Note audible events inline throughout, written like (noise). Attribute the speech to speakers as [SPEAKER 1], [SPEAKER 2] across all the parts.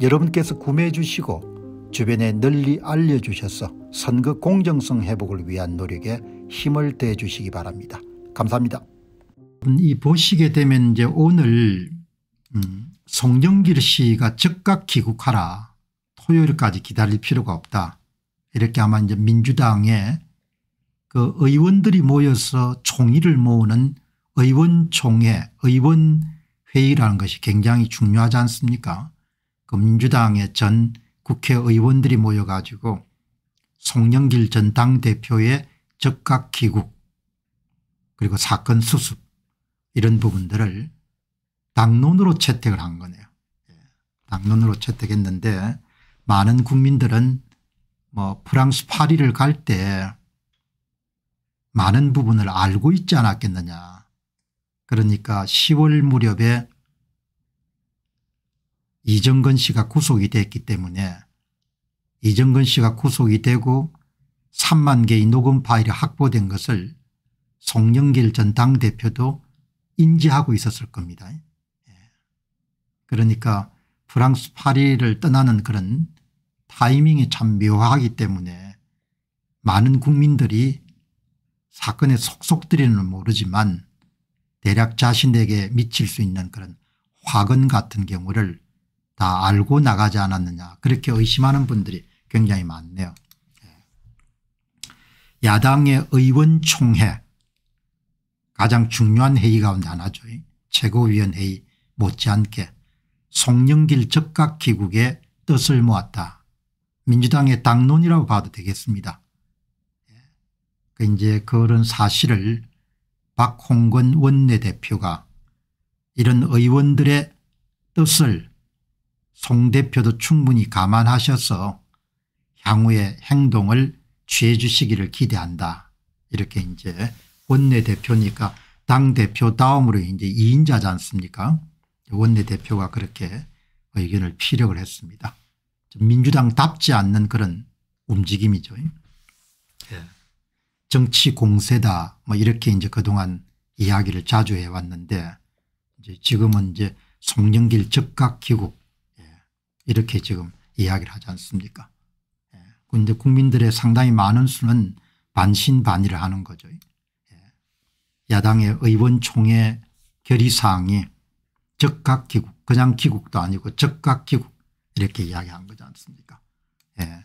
[SPEAKER 1] 여러분께서 구매해 주시고 주변에 널리 알려주셔서 선거 공정성 회복을 위한 노력에 힘을 대 주시기 바랍니다. 감사합니다. 음, 이 보시게 되면 이제 오늘 음, 송정길 씨가 즉각 귀국하라 토요일까지 기다릴 필요가 없다 이렇게 아마 이제 민주당의 그 의원들이 모여서 총의를 모으는 의원총회 의원회의라는 것이 굉장히 중요하지 않습니까 민주당의 전 국회의원들이 모여 가지고 송영길 전 당대표의 적각 기국 그리고 사건 수습 이런 부분들을 당론으로 채택을 한 거네요. 예, 당론으로 채택했는데 많은 국민들은 뭐 프랑스 파리를 갈 때 많은 부분을 알고 있지 않았겠느냐. 그러니까 10월 무렵에 이정근 씨가 구속이 됐기 때문에 이정근 씨가 구속이 되고 3만 개의 녹음 파일이 확보된 것을 송영길 전 당대표도 인지하고 있었을 겁니다. 예. 그러니까 프랑스 파리를 떠나는 그런 타이밍이 참 묘하기 때문에 많은 국민들이 사건의 속속들이는 모르지만 대략 자신에게 미칠 수 있는 그런 화근 같은 경우를 다 알고 나가지 않았느냐 그렇게 의심하는 분들이 굉장히 많네요. 예. 야당의 의원총회 가장 중요한 회의 가운데 하나죠. 최고위원회의 못지않게 송영길 적각기국의 뜻을 모았다. 민주당의 당론이라고 봐도 되겠습니다. 예. 그 이제 그런 사실을 박홍근 원내대표가 이런 의원들의 뜻을 송 대표도 충분히 감안하셔서 향후의 행동을 취해 주시기를 기대한다. 이렇게 이제 원내대표니까 당대표 다음으로 이제 2인자지 않습니까 원내대표가 그렇게 의견을 피력을 했습니다. 민주당답지 않는 그런 움직임이죠. 예. 정치 공세다 뭐 이렇게 이제 그동안 이야기를 자주 해왔는데 이제 지금은 이제 송영길 즉각 귀국 이렇게 지금 이야기를 하지 않습니까 예. 그런데 국민들의 상당히 많은 수는 반신반의를 하는 거죠. 예. 야당의 의원총회 결의사항이 적각기국 그냥 기국도 아니고 적각기국 이렇게 이야기한 거지 않습니까 예.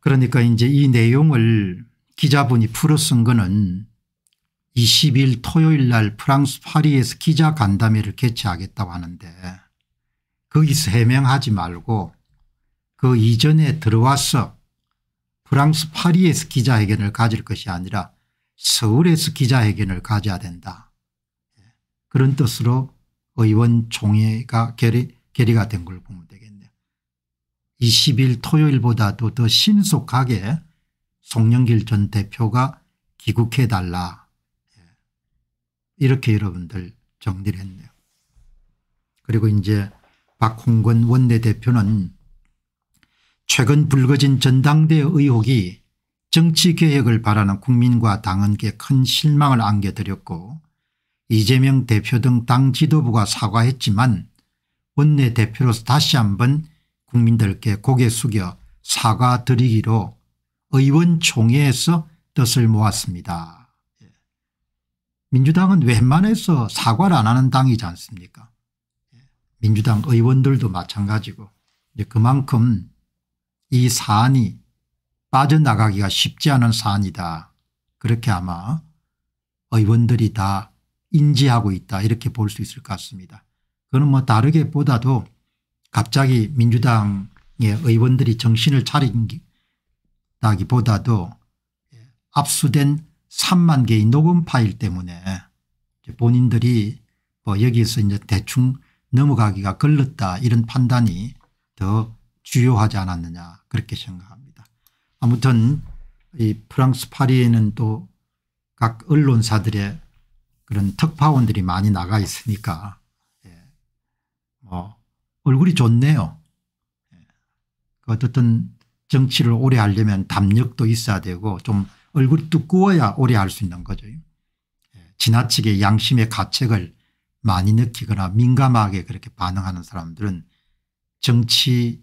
[SPEAKER 1] 그러니까 이제 이 내용을 기자분이 풀어 쓴 거는 20일 토요일 날 프랑스 파리에서 기자간담회를 개최하겠다고 하는데 거기서 해명하지 말고 그 이전에 들어와서 프랑스 파리에서 기자회견을 가질 것이 아니라 서울에서 기자회견을 가져야 된다. 예. 그런 뜻으로 의원 총회가 결의, 결의가 된 걸 보면 되겠네요. 20일 토요일보다도 더 신속하게 송영길 전 대표가 귀국해달라 예. 이렇게 여러분들 정리를 했네요. 그리고 이제 박홍근 원내대표는 최근 불거진 전당대 의혹이 정치개혁을 바라는 국민과 당원께 큰 실망을 안겨드렸고 이재명 대표 등 당 지도부가 사과했지만 원내대표로서 다시 한번 국민들께 고개 숙여 사과드리기로 의원총회에서 뜻을 모았습니다. 민주당은 웬만해서 사과를 안 하는 당이지 않습니까 민주당 의원들도 마찬가지고 이제 그만큼 이 사안이 빠져나가기가 쉽지 않은 사안이다. 그렇게 아마 의원들이 다 인지하고 있다 이렇게 볼 수 있을 것 같습니다. 그는 뭐 다르게 보다도 갑자기 민주당의 의원들이 정신을 차린다기보다도 압수된 3만 개의 녹음 파일 때문에 본인들이 뭐 여기서 이제 대충 넘어가기가 걸렸다 이런 판단이 더 주요하지 않았느냐 그렇게 생각합니다. 아무튼 이 프랑스 파리에는 또 각 언론사들의 그런 특파원들이 많이 나가 있으니까 예. 뭐 얼굴이 좋네요. 예. 그 어쨌든 정치를 오래 하려면 담력도 있어야 되고 좀 얼굴이 두꺼워야 오래 할 수 있는 거죠. 예. 지나치게 양심의 가책을 많이 느끼거나 민감하게 그렇게 반응하는 사람들은 정치하면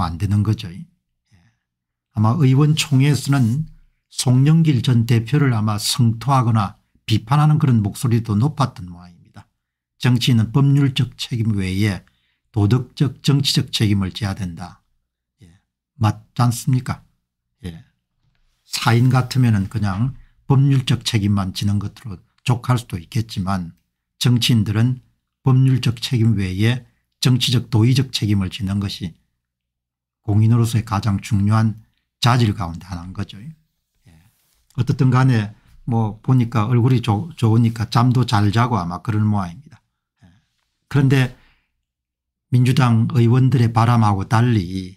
[SPEAKER 1] 안 되는 거죠. 예. 아마 의원총회에서는 송영길 전 대표를 아마 성토하거나 비판하는 그런 목소리도 높았던 모양입니다. 정치인은 법률적 책임 외에 도덕적 정치적 책임을 져야 된다. 예. 맞지 않습니까 예. 사인 같으면 그냥 법률적 책임만 지는 것으로 족할 수도 있겠지만 정치인들은 법률적 책임 외에 정치적 도의적 책임을 지는 것이 공인으로서의 가장 중요한 자질 가운데 하나인 거죠. 예. 어떻든 간에 뭐 보니까 얼굴이 조, 좋으니까 잠도 잘 자고 아마 그런 모양입니다. 예. 그런데 민주당 의원들의 바람하고 달리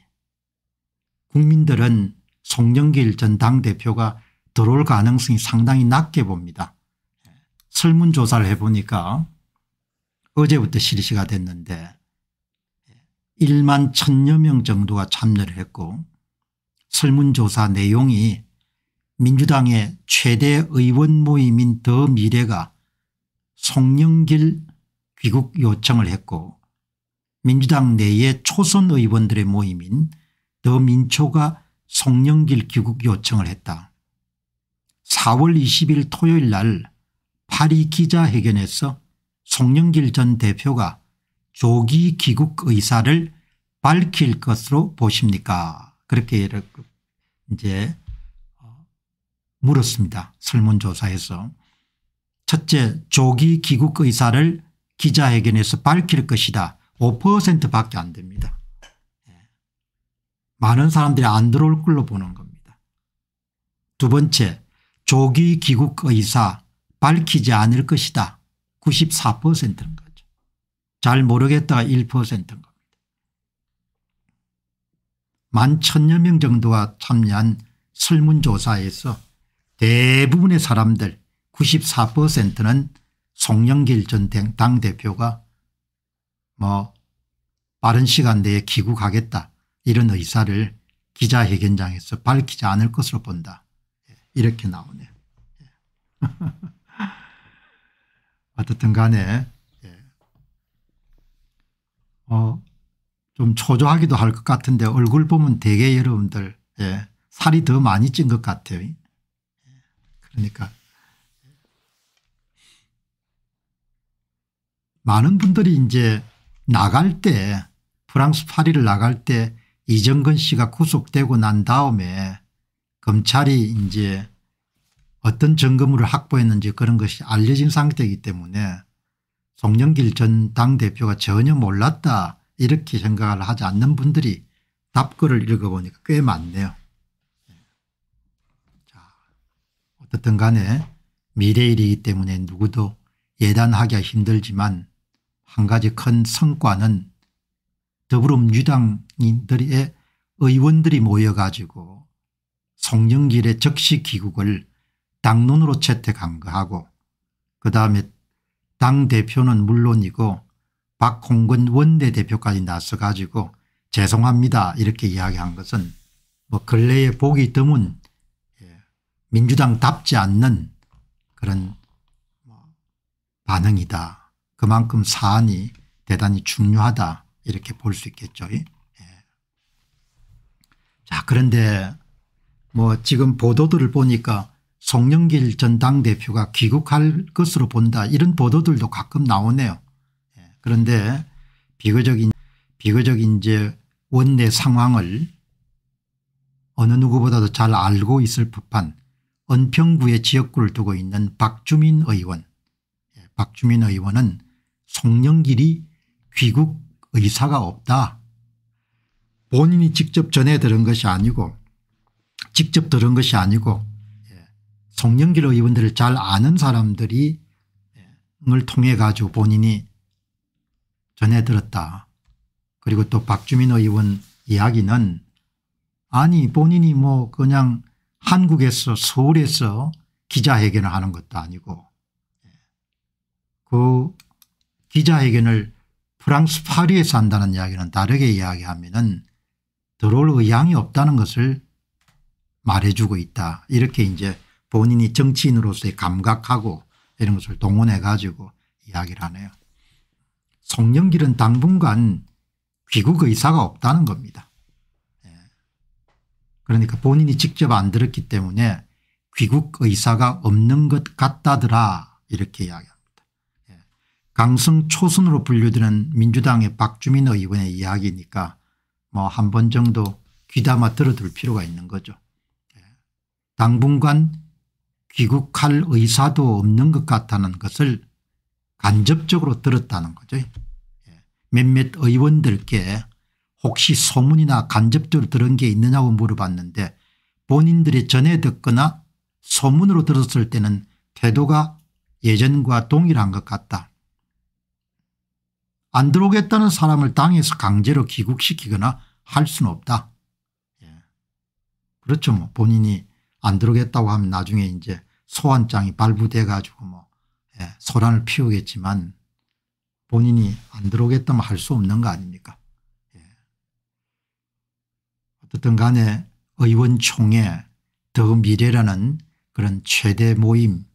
[SPEAKER 1] 국민들은 송영길 전 당대표가 들어올 가능성이 상당히 낮게 봅니다. 설문조사를 해보니까 어제부터 실시가 됐는데 1만 1 0여명 정도가 참여를 했고 설문조사 내용이 민주당의 최대 의원 모임인 더 미래가 송영길 귀국 요청을 했고 민주당 내의 초선 의원들의 모임인 더 민초가 송영길 귀국 요청을 했다. 4월 20일 토요일 날 파리 기자회견에서 송영길 전 대표가 조기 귀국 의사를 밝힐 것으로 보십니까 그렇게 이제 어, 물었습니다. 설문조사에서. 첫째 조기 귀국 의사를 기자회견에서 밝힐 것이다. 5% 밖에 안 됩니다. 예. 많은 사람들이 안 들어올 걸로 보는 겁니다. 두 번째 조기 귀국 의사 밝히지 않을 것이다. 94%인 거죠. 잘 모르겠다가 1%인 겁니다. 만 천여 명 정도가 참여한 설문조사에서 대부분의 사람들 94%는 송영길 전 당대표가 뭐 빠른 시간 내에 귀국하겠다 이런 의사를 기자회견장에서 밝히지 않을 것으로 본다. 예, 이렇게 나오네요. 예. (laughs) 어떻든 간에 예. 어, 좀 초조하기도 할 것 같은데 얼굴 보면 되게 여러분들 예. 살이 더 많이 찐 것 같아요. 예. 그러니까 많은 분들이 이제 나갈 때 프랑스 파리를 나갈 때 이정근 씨가 구속되고 난 다음에 검찰이 이제 어떤 점검을 확보했는지 그런 것이 알려진 상태이기 때문에 송영길 전 당대표가 전혀 몰랐다 이렇게 생각을 하지 않는 분들이 답글을 읽어보니까 꽤 많네요. 네. 자, 어떻든 간에 미래일이기 때문에 누구도 예단하기가 힘들지만 한 가지 큰 성과는 더불어민주당의 의원들이 모여가지고 송영길의 적시기국을 당론으로 채택한 거하고 그 다음에 당대표는 물론이고 박홍근 원내대표까지 나서 가지고 죄송합니다 이렇게 이야기한 것은 뭐 근래에 보기 드문 예, 민주당답지 않는 그런 뭐 반응이다. 그만큼 사안이 대단히 중요하다 이렇게 볼 수 있겠죠. 예. 자 그런데 뭐 지금 보도들을 보니까 송영길 전당대표가 귀국할 것으로 본다 이런 보도들도 가끔 나오네요. 예, 그런데 비교적, 비교적 이제 원내 상황을 어느 누구보다도 잘 알고 있을 법한 은평구의 지역구를 두고 있는 박주민 의원 예, 박주민 의원은 송영길이 귀국 의사가 없다. 본인이 직접 전해 들은 것이 아니고 직접 들은 것이 아니고 송영길 의원들을 잘 아는 사람들이 을 통해 가지고 본인이 전해 들었다. 그리고 또 박주민 의원 이야기는 아니 본인이 뭐 그냥 한국에서 서울에서 기자회견을 하는 것도 아니고 그 기자회견을 프랑스 파리에서 한다는 이야기는 다르게 이야기하면은 들어올 의향이 없다는 것을 말해주고 있다. 이렇게 이제 본인이 정치인으로서의 감각하고 이런 것을 동원해 가지고 이야기를 하네요. 송영길은 당분간 귀국 의사가 없다는 겁니다. 예. 그러니까 본인이 직접 안 들었기 때문에 귀국 의사가 없는 것 같다더라 이렇게 이야기합니다. 예. 강성 초선으로 분류되는 민주당의 박주민 의원의 이야기니까 뭐 한 번 정도 귀담아 들어둘 필요가 있는 거죠. 예. 당분간 귀국할 의사도 없는 것 같다는 것을 간접적으로 들었다는 거죠. 예. 몇몇 의원들께 혹시 소문이나 간접적으로 들은 게 있느냐고 물어봤는데 본인들이 전해 듣거나 소문으로 들었을 때는 태도가 예전과 동일한 것 같다. 안 들어오겠다는 사람을 당에서 강제로 귀국시키거나 할 수는 없다. 예. 그렇죠. 뭐 본인이 안 들어오겠다고 하면 나중에 이제 소환장이 발부돼 가지고 뭐 예, 소란을 피우겠지만 본인이 안 들어오겠다면 할 수 없는 거 아닙니까? 예. 어떻든 간에 의원총회 더 미래라는 그런 최대 모임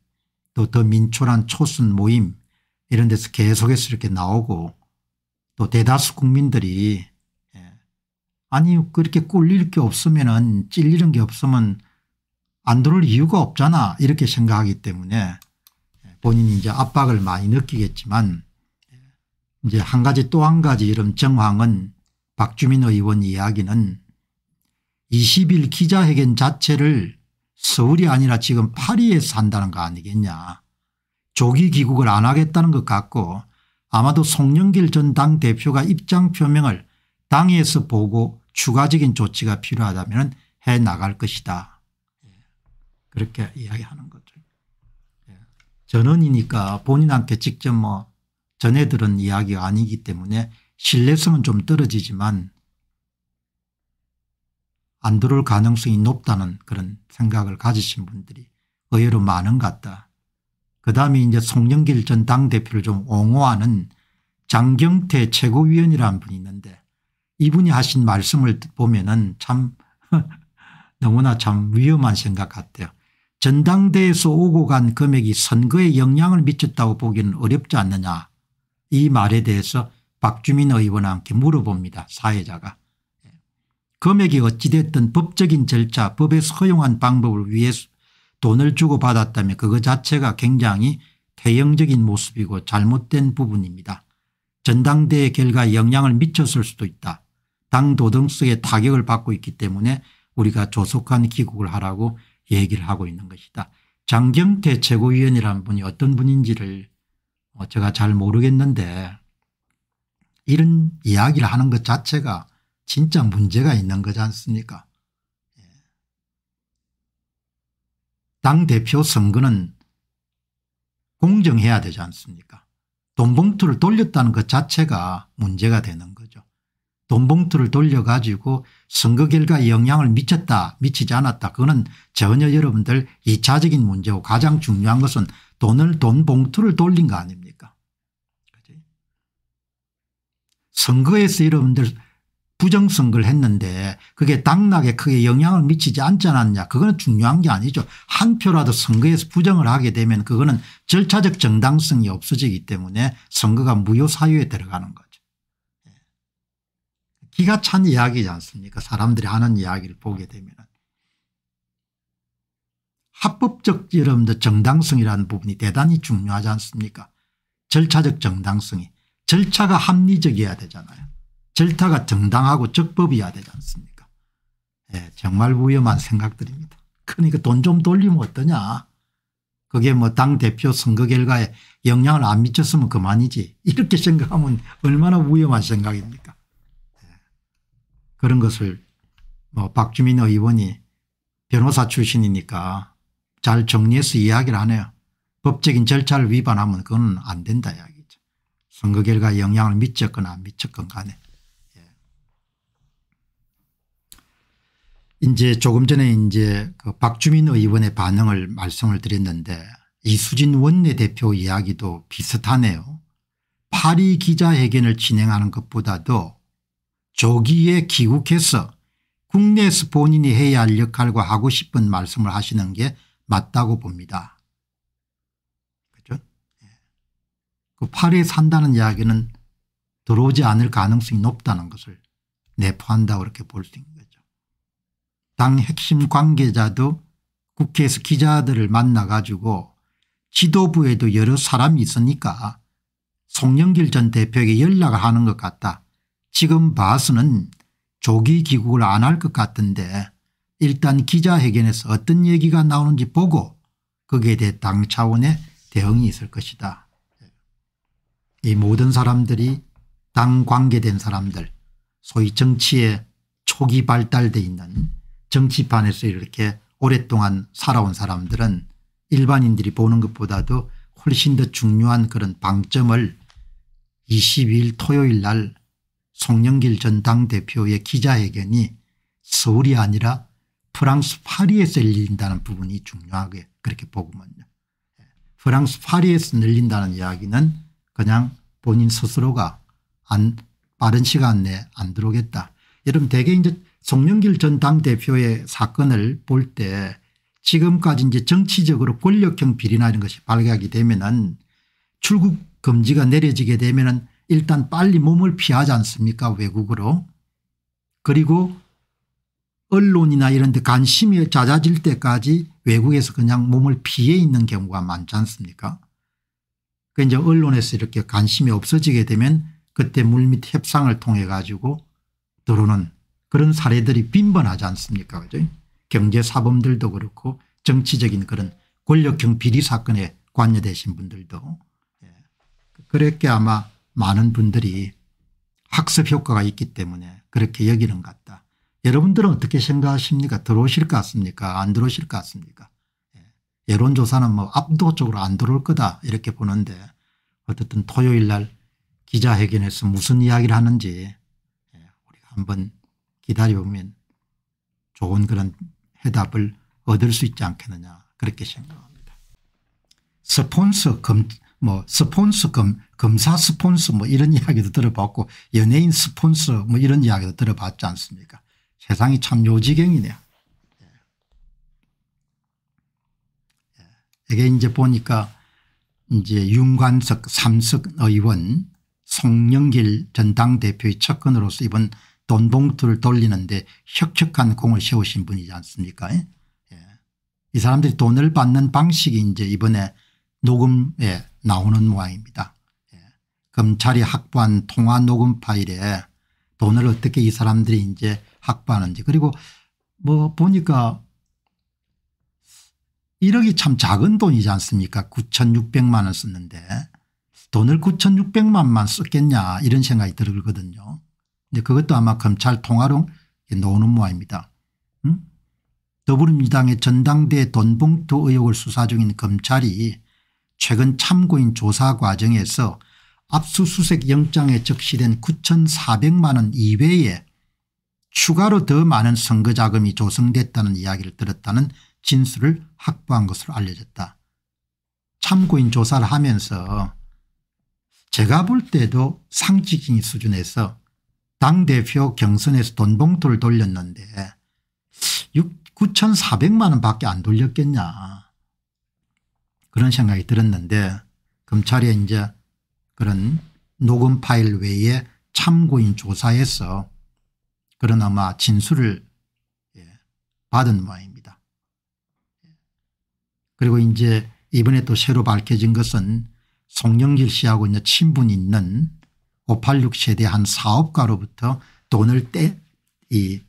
[SPEAKER 1] 또 더 민초란 초순 모임 이런 데서 계속해서 이렇게 나오고 또 대다수 국민들이 예. 아니 그렇게 꿀릴 게 없으면 은 찔리는 게 없으면 안 들어올 이유가 없잖아 이렇게 생각하기 때문에 본인이 이제 압박을 많이 느끼겠지만 이제 한 가지 또 한 가지 이런 정황은 박주민 의원 이야기는 20일 기자회견 자체를 서울이 아니라 지금 파리에서 한다는 거 아니겠냐. 조기 귀국을 안 하겠다는 것 같고 아마도 송영길 전 당대표가 입장 표명을 당에서 보고 추가적인 조치가 필요하다면 해 나갈 것이다. 그렇게 이야기하는 거죠. 예. 전원이니까 본인한테 직접 뭐 전해 들은 이야기가 아니기 때문에 신뢰성은 좀 떨어지지만 안 들어올 가능성이 높다는 그런 생각을 가지신 분들이 의외로 많은 것 같다. 그 다음에 이제 송영길 전 당대표를 좀 옹호하는 장경태 최고위원이라는 분이 있는데 이분이 하신 말씀을 보면 은참 (laughs) 너무나 참 위험한 생각 같아요. 전당대에서 오고 간 금액이 선거에 영향을 미쳤다고 보기는 어렵지 않느냐 이 말에 대해서 박주민 의원한테 물어봅니다. 사회자가. 금액이 어찌됐든 법적인 절차 법에서 허용한 방법을 위해 돈을 주고 받았다면 그거 자체가 굉장히 태형적인 모습이고 잘못된 부분입니다. 전당대의 결과에 영향을 미쳤을 수도 있다. 당 도덕성에 타격을 받고 있기 때문에 우리가 조속한 기국을 하라고 얘기를 하고 있는 것이다. 장경태 최고위원이라 분이 어떤 분인지를 어, 제가 잘 모르겠는데 이런 이야기를 하는 것 자체가 진짜 문제가 있는 거지 않습니까 예. 당대표 선거는 공정해야 되지 않습니까 돈 봉투를 돌렸다는 것 자체가 문제가 되는 거죠. 돈 봉투를 돌려가지고 선거 결과에 영향을 미쳤다 미치지 않았다 그거는 전혀 여러분들 2차적인 문제고 가장 중요한 것은 돈을 돈 봉투를 돌린 거 아닙니까 그치? 선거에서 여러분들 부정선거를 했는데 그게 당락에 크게 영향을 미치지 않지 않았냐 그거는 중요한 게 아니죠. 한 표라도 선거에서 부정을 하게 되면 그거는 절차적 정당성이 없어지기 때문에 선거가 무효사유에 들어가는 거 기가 찬 이야기지 않습니까 사람들이 하는 이야기를 보게 되면 합법적 여러분들 정당성이라는 부분이 대단히 중요하지 않습니까 절차적 정당성이 절차가 합리적이어야 되잖아요 절차가 정당하고 적법이어야 되지 않습니까 네, 정말 위험한 생각들입니다 그러니까 돈 좀 돌리면 어떠냐 그게 뭐 당대표 선거 결과에 영향을 안 미쳤으면 그만이지 이렇게 (laughs) 생각하면 얼마나 위험한 생각입니까 그런 것을 뭐 박주민 의원이 변호사 출신이니까 잘 정리해서 이야기를 하네요. 법적인 절차를 위반하면 그건 안 된다 이야기죠. 선거 결과에 영향을 미쳤건 안 미쳤건 간에. 예. 이제 조금 전에 이제 그 박주민 의원의 반응을 말씀을 드렸는데 이수진 원내대표 이야기도 비슷하네요. 파리 기자회견을 진행하는 것보다도 조기에 귀국해서 국내에서 본인이 해야 할 역할과 하고 싶은 말씀을 하시는 게 맞다고 봅니다. 그죠? 예. 그 파리에 산다는 이야기는 들어오지 않을 가능성이 높다는 것을 내포한다고 이렇게 볼 수 있는 거죠. 당 핵심 관계자도 국회에서 기자들을 만나 가지고 지도부에도 여러 사람이 있으니까 송영길 전 대표에게 연락을 하는 것 같다. 지금 바스는 조기 귀국을 안 할 것 같은데 일단 기자회견에서 어떤 얘기가 나오는지 보고 거기에 대해 당 차원의 대응이 있을 것이다. 이 모든 사람들이 당 관계된 사람들 소위 정치에 초기 발달돼 있는 정치판에서 이렇게 오랫동안 살아온 사람들은 일반인들이 보는 것보다도 훨씬 더 중요한 그런 방점을 22일 토요일 날 송영길 전 당대표의 기자회견이 서울이 아니라 프랑스 파리에서 열린다는 부분이 중요하게 그렇게 보고만요. 예. 프랑스 파리에서 열린다는 이야기는 그냥 본인 스스로가 안 빠른 시간 내에 안 들어오겠다. 여러분 대개 이제 송영길 전 당대표의 사건을 볼 때 지금까지 이제 정치적으로 권력형 비리나 이런 것이 발각이 되면은 출국 금지가 내려지게 되면은 일단 빨리 몸을 피하지 않습니까 외국으로. 그리고 언론이나 이런 데 관심이 잦아질 때까지 외국에서 그냥 몸을 피해 있는 경우가 많지 않습니까 그 이제 언론에서 이렇게 관심이 없어지게 되면 그때 물밑 협상을 통해 가지고 들어오는 그런 사례들이 빈번하지 않습니까 그죠 경제사범들도 그렇고 정치적인 그런 권력형 비리 사건에 관여되신 분들도 예. 그렇게 아마 많은 분들이 학습 효과가 있기 때문에 그렇게 여기는 것 같다. 여러분들은 어떻게 생각하십니까? 들어오실 것 같습니까? 안 들어오실 것 같습니까? 예. 여론조사는 뭐 압도적으로 안 들어올 거다 이렇게 보는데 어쨌든 토요일 날 기자회견에서 무슨 이야기를 하는지 예, 우리 한번 기다려보면 좋은 그런 해답을 얻을 수 있지 않겠느냐 그렇게 생각합니다. 스폰서 뭐 스폰서금 검사 스폰서 뭐 이런 (laughs) 이야기도 들어봤고 연예인 스폰서 뭐 이런 이야기도 들어봤지 않습니까 세상이 참 요지경이네요. 예. 예. 이게 이제 보니까 이제 윤관석 삼석 의원 송영길 전당대표의 측근으로서 이번 돈 봉투를 돌리는데 혁혁한 공을 세우신 분이지 않습니까 예. 예. 이 사람들이 돈을 받는 방식이 이제 이번에 녹음에 나오는 모양입니다. 예. 검찰이 확보한 통화 녹음 파일에 돈을 어떻게 이 사람들이 이제 확보하는지 그리고 뭐 보니까 1억이 참 작은 돈이지 않습니까 9600만 원 썼는데 돈을 9600만만 썼겠냐 이런 생각이 들거든요. 근데 그것도 아마 검찰 통화로 나는 모양입니다. 응? 음? 더불어민주당의 전당대 돈봉투 의혹을 수사 중인 검찰이 최근 참고인 조사 과정에서 압수수색 영장에 적시된 9,400만 원 이외에 추가로 더 많은 선거 자금이 조성됐다는 이야기를 들었다는 진술을 확보한 것으로 알려졌다. 참고인 조사를 하면서 제가 볼 때도 상식인 수준에서 당대표 경선에서 돈 봉투를 돌렸는데 6, 9,400만 원밖에 안 돌렸겠냐. 그런 생각이 들었는데 검찰에 이제 그런 녹음 파일 외에 참고인 조사에서 그런 아마 진술을 예, 받은 모양입니다. 그리고 이제 이번에 또 새로 밝혀진 것은 송영길 씨하고 이제 친분 있는 586 세대 한 사업가로부터 돈을 떼, 이,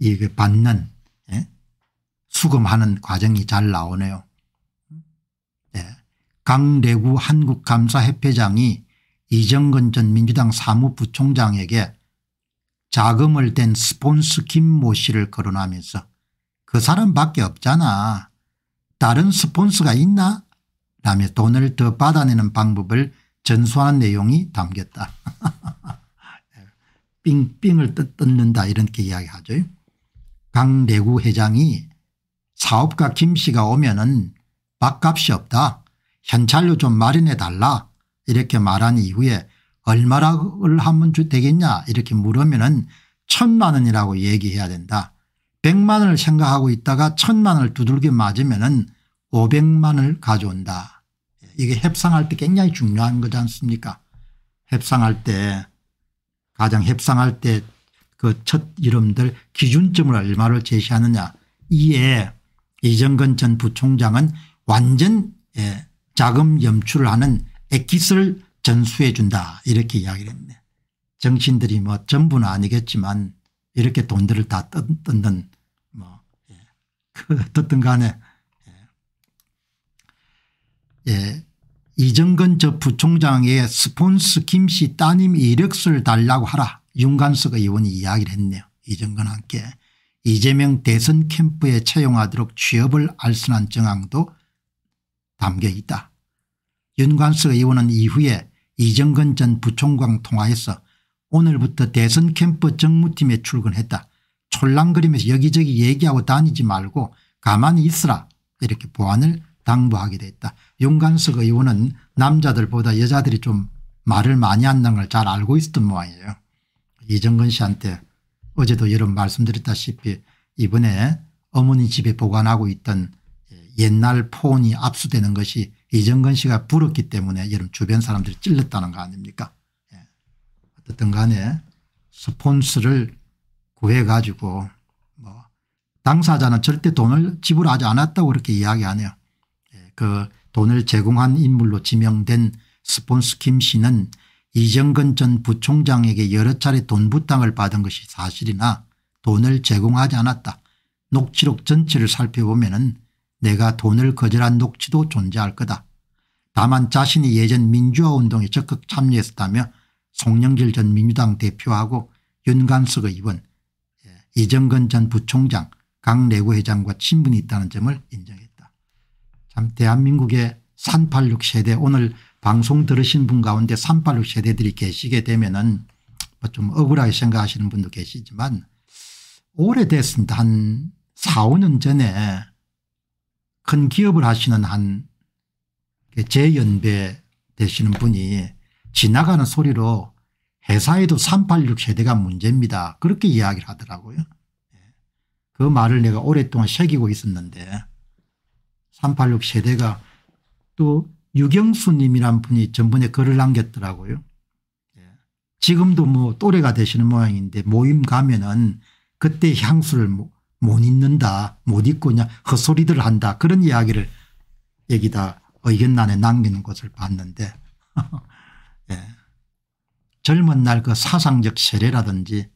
[SPEAKER 1] 이 그 받는, 예? 수금하는 과정이 잘 나오네요. 강대구 한국감사협회장이 이정근 전 민주당 사무부총장에게 자금을 댄 스폰스 김모 씨를 거론하면서 그 사람밖에 없잖아. 다른 스폰스가 있나? 라며 돈을 더 받아내는 방법을 전수하는 내용이 담겼다. (laughs) 삥삥을 뜯는다 이렇게 이야기하죠. 강대구 회장이 사업가 김 씨가 오면 은 밥값이 없다. 현찰로 좀 마련해 달라 이렇게 말한 이후에 얼마를 하면 되겠냐 이렇게 물으면 은 천만 원이라고 얘기해야 된다. 백만 원을 생각하고 있다가 천만 원을 두들겨 맞으면 은 500만 원을 가져온다. 이게 협상할 때 굉장히 중요한 거지 않습니까 협상할 때 가장 협상할 때 그 첫 이름들 기준점을 얼마를 제시하느냐 이에 이정근 전 부총장은 완전 예, 자금 염출을 하는 액기스를 전수해 준다 이렇게 이야기를 했네. 정신들이 뭐 전부는 아니겠지만 이렇게 돈들을 다 뜯는 뭐 예. 어떻든 그 (laughs) 간에 예. 예. 이정근 저 부총장의 스폰스 김 씨 따님 이력서를 달라고 하라 윤관석 의원이 이야기를 했네요. 이정근과 함께 이재명 대선 캠프에 채용하도록 취업을 알선한 정황도 담겨 있다. 윤관석 의원은 이후에 이정근 전부총광 통화에서 오늘부터 대선 캠프 정무팀에 출근했다. 촐랑거리면서 여기저기 얘기하고 다니지 말고 가만히 있으라 이렇게 보안을 당부하게 됐다. 윤관석 의원은 남자들보다 여자들이 좀 말을 많이 한다는 걸 잘 알고 있었던 모양이에요. 이정근 씨한테 어제도 여러분 말씀드렸다시피 이번에 어머니 집에 보관하고 있던 옛날 폰이 압수되는 것이 이정근 씨가 부었기 때문에 여러분 주변 사람들이 찔렀다는 거 아닙니까 예. 어쨌든 간에 스폰서를 구해 가지고 뭐 당사자는 절대 돈을 지불하지 않았다고 그렇게 이야기하네요. 예. 그 돈을 제공한 인물로 지명된 스폰스 김 씨는 이정근 전 부총장에게 여러 차례 돈 부탁을 받은 것이 사실이나 돈을 제공하지 않았다. 녹취록 전체를 살펴보면 은 내가 돈을 거절한 녹취도 존재할 거다. 다만 자신이 예전 민주화운동에 적극 참여했었다며 송영길 전 민주당 대표하고 윤관석의 입은 예, 이정근 전 부총장 강내구 회장과 친분이 있다는 점을 인정했다. 참 대한민국의 386 세대 오늘 방송 들으신 분 가운데 386 세대들이 계시게 되면 은좀 뭐 억울하게 생각하시는 분도 계시지만 오래됐습니다. 한 4, 5년 전에 큰 기업을 하시는 한 재연배 되시는 분이 지나가는 소리로 회사에도 386 세대가 문제입니다. 그렇게 이야기를 하더라고요. 예. 그 말을 내가 오랫동안 새기고 있었는데 386 세대가 또 유경수님이란 분이 전번에 글을 남겼더라고요. 예. 지금도 뭐 또래가 되시는 모양인데 모임 가면은 그때 향수를 뭐 못있는다못있고그 헛소리들 한다 그런 이야기를 여기다 의견란에 남기는 것을 봤는데 (laughs) 예. 젊은 날 그 사상적 세례라든지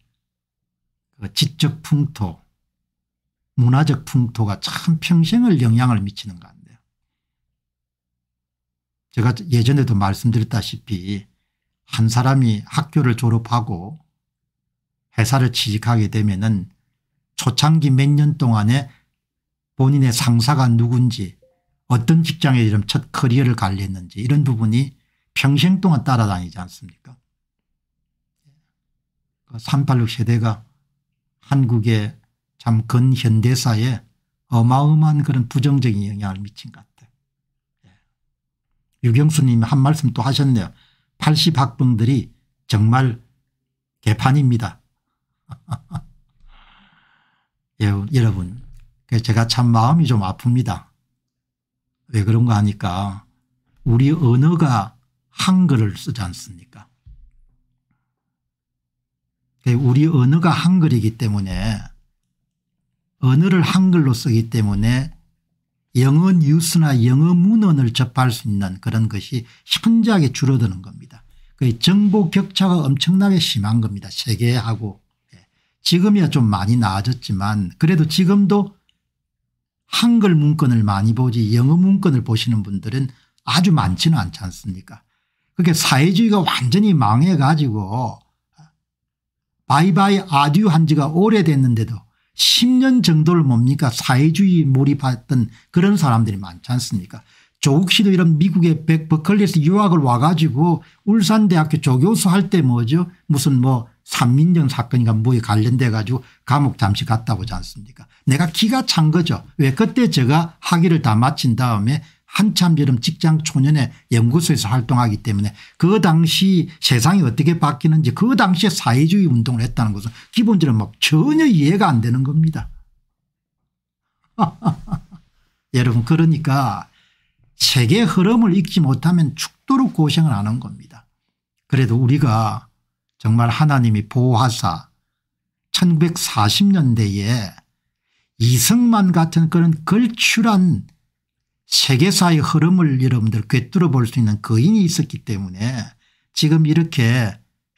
[SPEAKER 1] 그 지적 풍토 문화적 풍토가 참 평생을 영향을 미치는 것 같네요. 제가 예전에도 말씀드렸다시피 한 사람이 학교를 졸업하고 회사를 취직하게 되면 은 초창기 몇 년 동안에 본인의 상사가 누군지 어떤 직장에 이런 첫 커리어를 관리했는지 이런 부분이 평생 동안 따라다니지 않습니까 386 그 세대가 한국의 참 근현대사에 어마어마한 그런 부정적인 영향을 미친 것 같아요. 예. 유경수님이 한 말씀 또 하셨네요. 80학번들이 정말 개판입니다. (laughs) 예, 여러분 제가 참 마음이 좀 아픕니다. 왜 그런가 하니까 우리 언어가 한글을 쓰지 않습니까 그 우리 언어가 한글이기 때문에 언어를 한글로 쓰기 때문에 영어 뉴스나 영어 문헌을 접할 수 있는 그런 것이 현저하게 줄어드는 겁니다. 그 정보 격차가 엄청나게 심한 겁니다. 세계하고 지금이야 좀 많이 나아졌지만 그래도 지금도 한글 문건을 많이 보지 영어 문건을 보시는 분들은 아주 많지는 않지 않습니까 그게 사회주의가 완전히 망해가지고 바이바이 아듀한 지가 오래됐는데도 10년 정도를 뭡니까 사회주의 몰입했던 그런 사람들이 많지 않습니까 조국 씨도 이런 미국의 버클리에서 유학을 와가지고 울산대학교 조교수 할 때 뭐죠 무슨 뭐 삼민정 사건인가 뭐에 관련돼 가지고 감옥 잠시 갔다 오지 않습니까 내가 기가 찬 거죠. 왜 그때 제가 학위를 다 마친 다음에 한참 여름 직장 초년에 연구소에서 활동하기 때문에 그 당시 세상이 어떻게 바뀌는지 그 당시에 사회주의 운동을 했다는 것은 기본적으로 막 뭐 전혀 이해가 안 되는 겁니다. (laughs) 여러분 그러니까 세계 흐름을 읽지 못하면 죽도록 고생을 하는 겁니다. 그래도 우리가 정말 하나님이 보호하사 1940년대에 이승만 같은 그런 걸출한 세계사의 흐름을 여러분들 꿰뚫어 볼 수 있는 거인이 그 있었기 때문에 지금 이렇게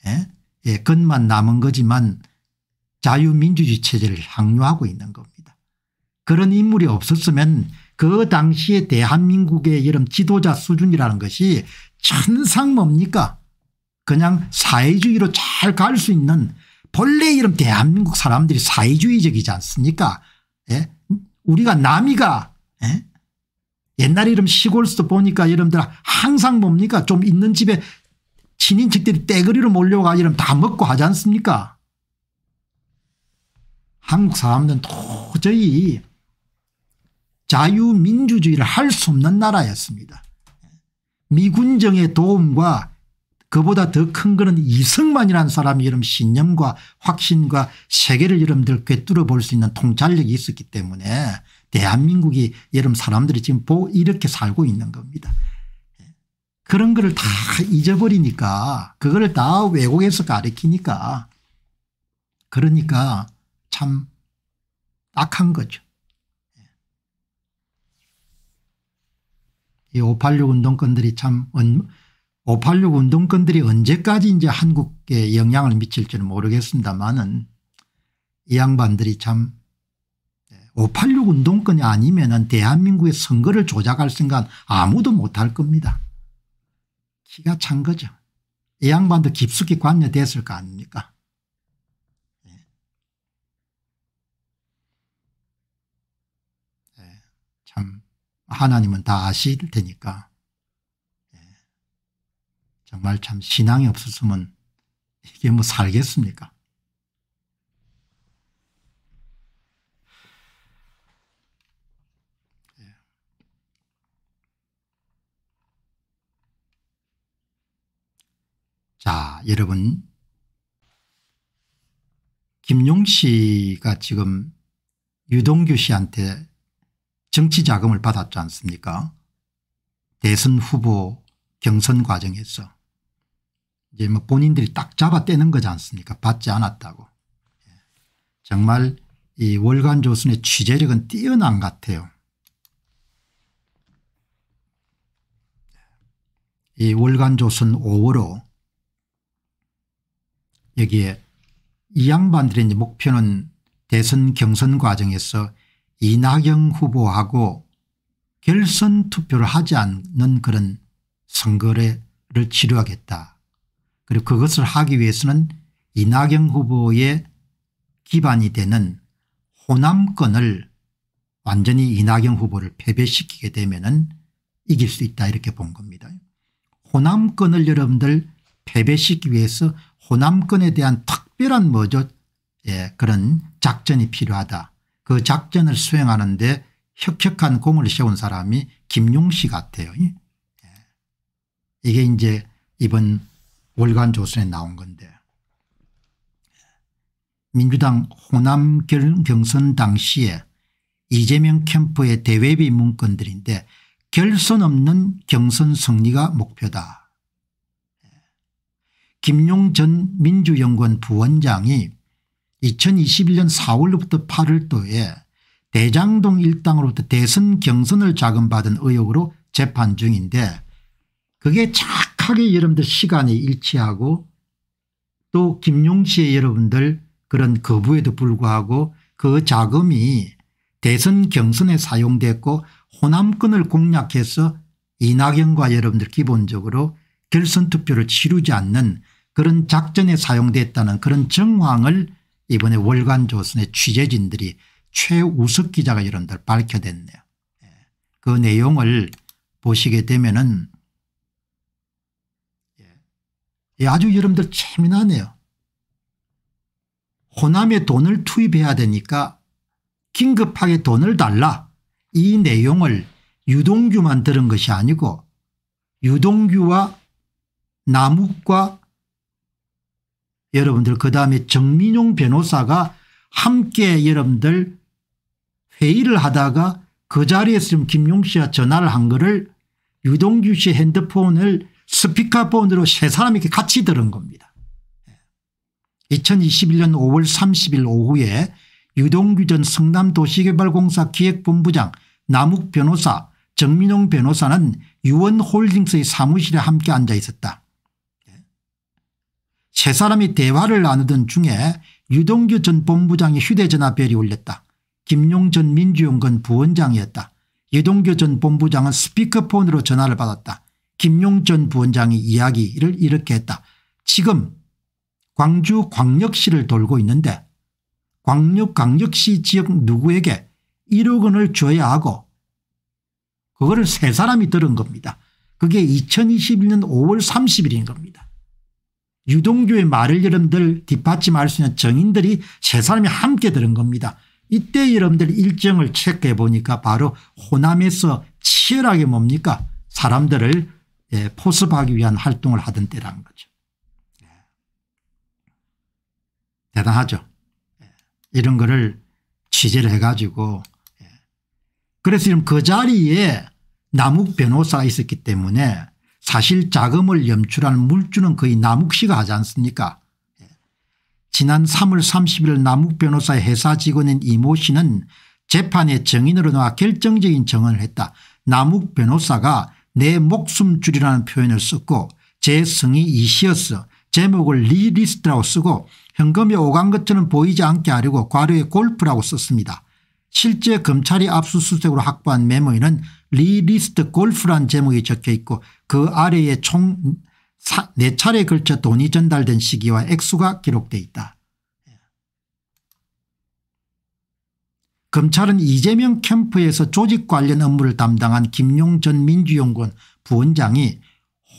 [SPEAKER 1] 예? 예, 것만 남은 거지만 자유민주주의 체제를 향유하고 있는 겁니다. 그런 인물이 없었으면 그 당시에 대한민국의 이런 지도자 수준이라는 것이 천상 뭡니까 그냥 사회주의로 잘 갈 수 있는 본래 이름 대한민국 사람들이 사회주의적이지 않습니까 예? 우리가 남이가 예? 옛날 이름 시골에서 보니까 여러분들 항상 뭡니까 좀 있는 집에 친인척들이 떼거리로 몰려가 이러면 다 먹고 하지 않습니까 한국 사람들은 도저히 자유민주주의를 할 수 없는 나라였습니다. 미군정의 도움과 그보다 더 큰 거는 이승만이라는 사람이 이런 신념과 확신과 세계를 이름들 꿰뚫어 볼 수 있는 통찰력이 있었기 때문에 대한민국이 여름 사람들이 지금 보 이렇게 살고 있는 겁니다. 그런 거를 다 잊어버리니까 그거를 다 외국에서 가르키니까 그러니까 참 악한 거죠. 이 586 운동권들이 참586 운동권들이 언제까지 이제 한국에 영향을 미칠지는 모르겠습니다만은 이 양반들이 참 586 운동권이 아니면 은 대한민국의 선거를 조작할 생각 아무도 못할 겁니다. 키가 찬 거죠. 이 양반도 깊숙이 관여됐을 거 아닙니까 네. 네, 참 하나님은 다 아실 테니까 정말 참 신앙이 없었으면 이게 뭐 살겠습니까? 예. 자, 여러분. 김용 씨가 지금 유동규 씨한테 정치 자금을 받았지 않습니까? 대선 후보 경선 과정에서 이제 뭐 본인들이 딱 잡아떼는 거지 않습니까 받지 않았다고. 예. 정말 이 월간 조선의 취재력은 뛰어난 것 같아요. 예. 이 월간 조선 5월호 여기에 이 양반들의 목표는 대선 경선 과정에서 이낙연 후보하고 결선 투표를 하지 않는 그런 선거를 치료하겠다. 그리고 그것을 하기 위해서는 이낙연 후보의 기반이 되는 호남권을 완전히 이낙연 후보를 패배시키게 되면 은 이길 수 있다 이렇게 본 겁니다. 호남권을 여러분들 패배시키기 위해서 호남권에 대한 특별한 뭐죠 예, 그런 작전이 필요하다. 그 작전을 수행하는데 혁혁한 공을 세운 사람이 김용 씨 같아요. 예. 이게 이제 이번 월간 조선에 나온 건데 민주당 호남 경선 당시에 이재명 캠프의 대외비 문건들인데 결선 없는 경선 승리가 목표다. 김용 전 민주연구원 부원장이 2021년 4월부터 8월도에 대장동 일당으로부터 대선 경선을 자금받은 의혹으로 재판 중인데 그게 착 정확하게 여러분들 시간이 일치하고 또김용씨의 여러분들 그런 거부에도 불구하고 그 자금이 대선 경선에 사용됐고 호남권을 공략해서 이낙연과 여러분들 기본적으로 결선 투표를 치르지 않는 그런 작전에 사용됐다는 그런 정황을 이번에 월간조선의 취재진들이 최우석 기자가 여러분들 밝혀댔네요그 예. 내용을 보시게 되면은 예, 아주 여러분들 재미나네요. 호남에 돈을 투입해야 되니까 긴급하게 돈을 달라 이 내용을 유동규만 들은 것이 아니고 유동규와 남욱과 여러분들 그 다음에 정민용 변호사가 함께 여러분들 회의를 하다가 그 자리에서 김용 씨와 전화를 한 거를 유동규 씨 핸드폰을 스피커폰으로 세사람에게 같이 들은 겁니다. 2021년 5월 30일 오후에 유동규 전 성남도시개발공사 기획본부장 남욱 변호사 정민홍 변호사는 유원홀딩스의 사무실에 함께 앉아 있었다. 예. 세 사람이 대화를 나누던 중에 유동규 전 본부장의 휴대전화 벨이 울렸다. 김용 전민주연건 부원장이었다. 유동규 전 본부장은 스피커폰으로 전화를 받았다. 김용전 부원장이 이야기를 이렇게 했다. 지금 광주 광역시를 돌고 있는데 광역 광역시 지역 누구에게 1억 원을 줘야 하고 그거를 세 사람이 들은 겁니다. 그게 2021년 5월 30일인 겁니다. 유동규의 말을 여러분들 뒷받침할 수 있는 정인들이 세 사람이 함께 들은 겁니다. 이때 여러분들 일정을 체크해 보니까 바로 호남에서 치열하게 뭡니까 사람들을 예, 포섭하기 위한 활동을 하던 때라는 거죠. 예. 대단하죠. 예. 이런 거를 취재를 해가지고 예. 그래서 지금 그 자리에 남욱 변호사가 있었기 때문에 사실 자금을 염출한 물주는 거의 남욱 씨가 하지 않습니까 예. 지난 3월 30일 남욱 변호사의 회사 직원인 이모 씨는 재판의 증인으로 나와 결정적인 증언을 했다. 남욱 변호사가 내 목숨줄이라는 표현을 썼고 제 성이 이시였어 제목을 리리스트라고 쓰고 현금에 오간 것처럼 보이지 않게 하려고 과로에 골프라고 썼습니다. 실제 검찰이 압수수색으로 확보한 메모에는 리리스트 골프란 제목이 적혀 있고 그 아래에 총 4차례에 걸쳐 돈이 전달된 시기와 액수가 기록돼 있다. 검찰은 이재명 캠프에서 조직 관련 업무를 담당한 김용 전 민주연구원 부원장이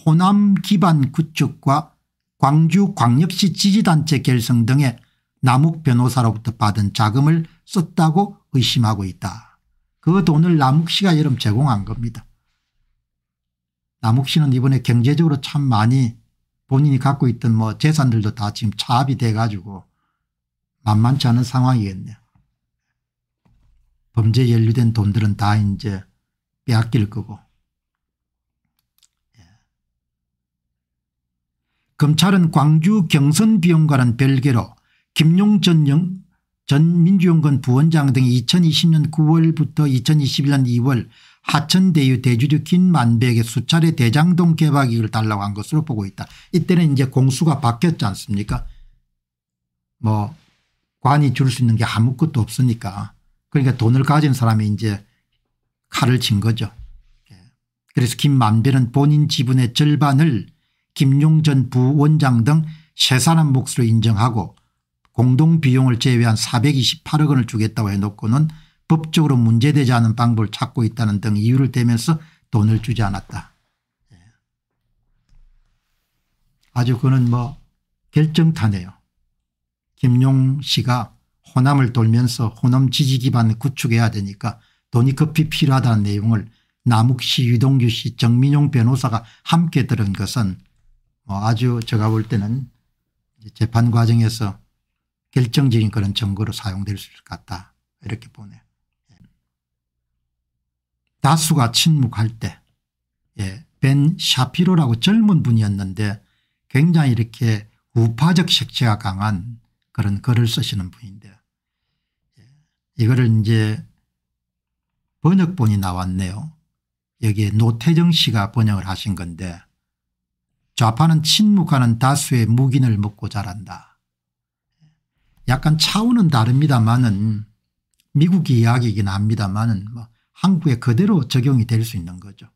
[SPEAKER 1] 호남 기반 구축과 광주 광역시 지지단체 결성 등의 남욱 변호사로부터 받은 자금을 썼다고 의심하고 있다. 그 돈을 남욱 씨가 여름 제공한 겁니다. 남욱 씨는 이번에 경제적으로 참 많이 본인이 갖고 있던 뭐 재산들도 다 지금 차압이 돼가지고 만만치 않은 상황이겠네요. 범죄에 연루된 돈들은 다 이제 빼앗길 거고 예. 검찰은 광주 경선 비용과는 별개로 김용 전영 전민주연구 부원장 등이 2020년 9월부터 2021년 2월 하천대유 대주주 긴만백에 수차례 대장동 개발 이익을 달라고 한 것으로 보고 있다. 이때는 이제 공수가 바뀌었지 않습니까 뭐 관이 줄 수 있는 게 아무것도 없으니까 그러니까 돈을 가진 사람이 이제 칼을 친 거죠. 예. 그래서 김만배는 본인 지분의 절반을 김용 전 부원장 등 세 사람 몫으로 인정하고 공동 비용을 제외한 428억 원을 주겠다고 해놓고는 법적으로 문제되지 않은 방법을 찾고 있다는 등 이유를 대면서 돈을 주지 않았다. 예. 아주 그는 뭐 결정타네요. 김용 씨가 호남을 돌면서 호남 지지 기반을 구축해야 되니까 돈이 급히 필요하다는 내용을 남욱 씨 유동규 씨 정민용 변호사가 함께 들은 것은 뭐 아주 제가 볼 때는 재판 과정에서 결정적인 그런 증거로 사용될 수 있을 것 같다 이렇게 보네요. 예. 다수가 침묵할 때 예, 벤 샤피로라고 젊은 분이었는데 굉장히 이렇게 우파적 색채가 강한 그런 글을 쓰시는 분인데 요 이거를 이제 번역본이 나왔네요. 여기에 노태정 씨가 번역을 하신 건데 좌파는 침묵하는 다수의 묵인을 먹고 자란다. 약간 차원은 다릅니다만은 미국 이야기이긴 합니다만은 뭐 한국에 그대로 적용이 될 수 있는 거죠.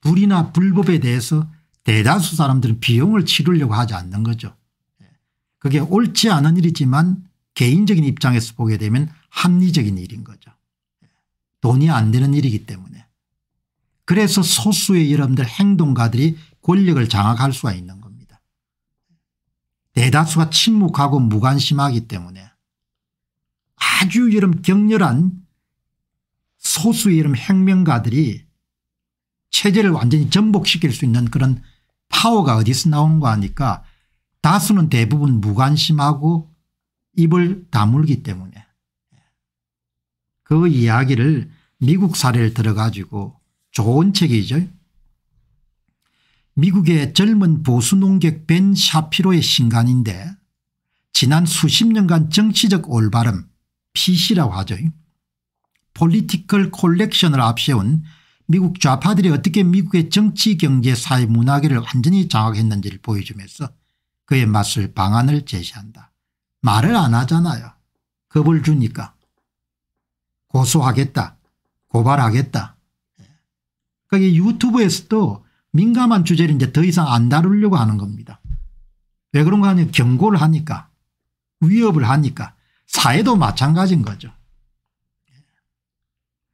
[SPEAKER 1] 불이나 불법에 대해서 대다수 사람들은 비용을 치르려고 하지 않는 거죠. 예. 그게 옳지 않은 일이지만 개인적인 입장에서 보게 되면 합리적인 일인 거죠. 돈이 안 되는 일이기 때문에. 그래서 소수의 여러분들 행동가들이 권력을 장악할 수가 있는 겁니다. 대다수가 침묵하고 무관심하기 때문에 아주 여름 격렬한 소수의 여러분 혁명가들이 체제를 완전히 전복시킬 수 있는 그런 파워가 어디서 나온거아 하니까 다수는 대부분 무관심하고 입을 다물기 때문에 그 이야기를 미국 사례를 들어가지고 좋은 책이죠. 미국의 젊은 보수 농객 벤 샤피로의 신간인데 지난 수십 년간 정치적 올바름 PC라고 하죠. 폴리티컬 콜렉션을 앞세운 미국 좌파들이 어떻게 미국의 정치 경제 사회 문화계를 완전히 장악했는지를 보여주면서 그의 맛을 방안을 제시한다. 말을 안 하잖아요. 겁을 주니까. 고소하겠다. 고발하겠다. 그게 유튜브에서도 민감한 주제를 이제 더 이상 안 다루려고 하는 겁니다. 왜 그런가 하면 경고를 하니까 위협을 하니까 사회도 마찬가지인 거죠.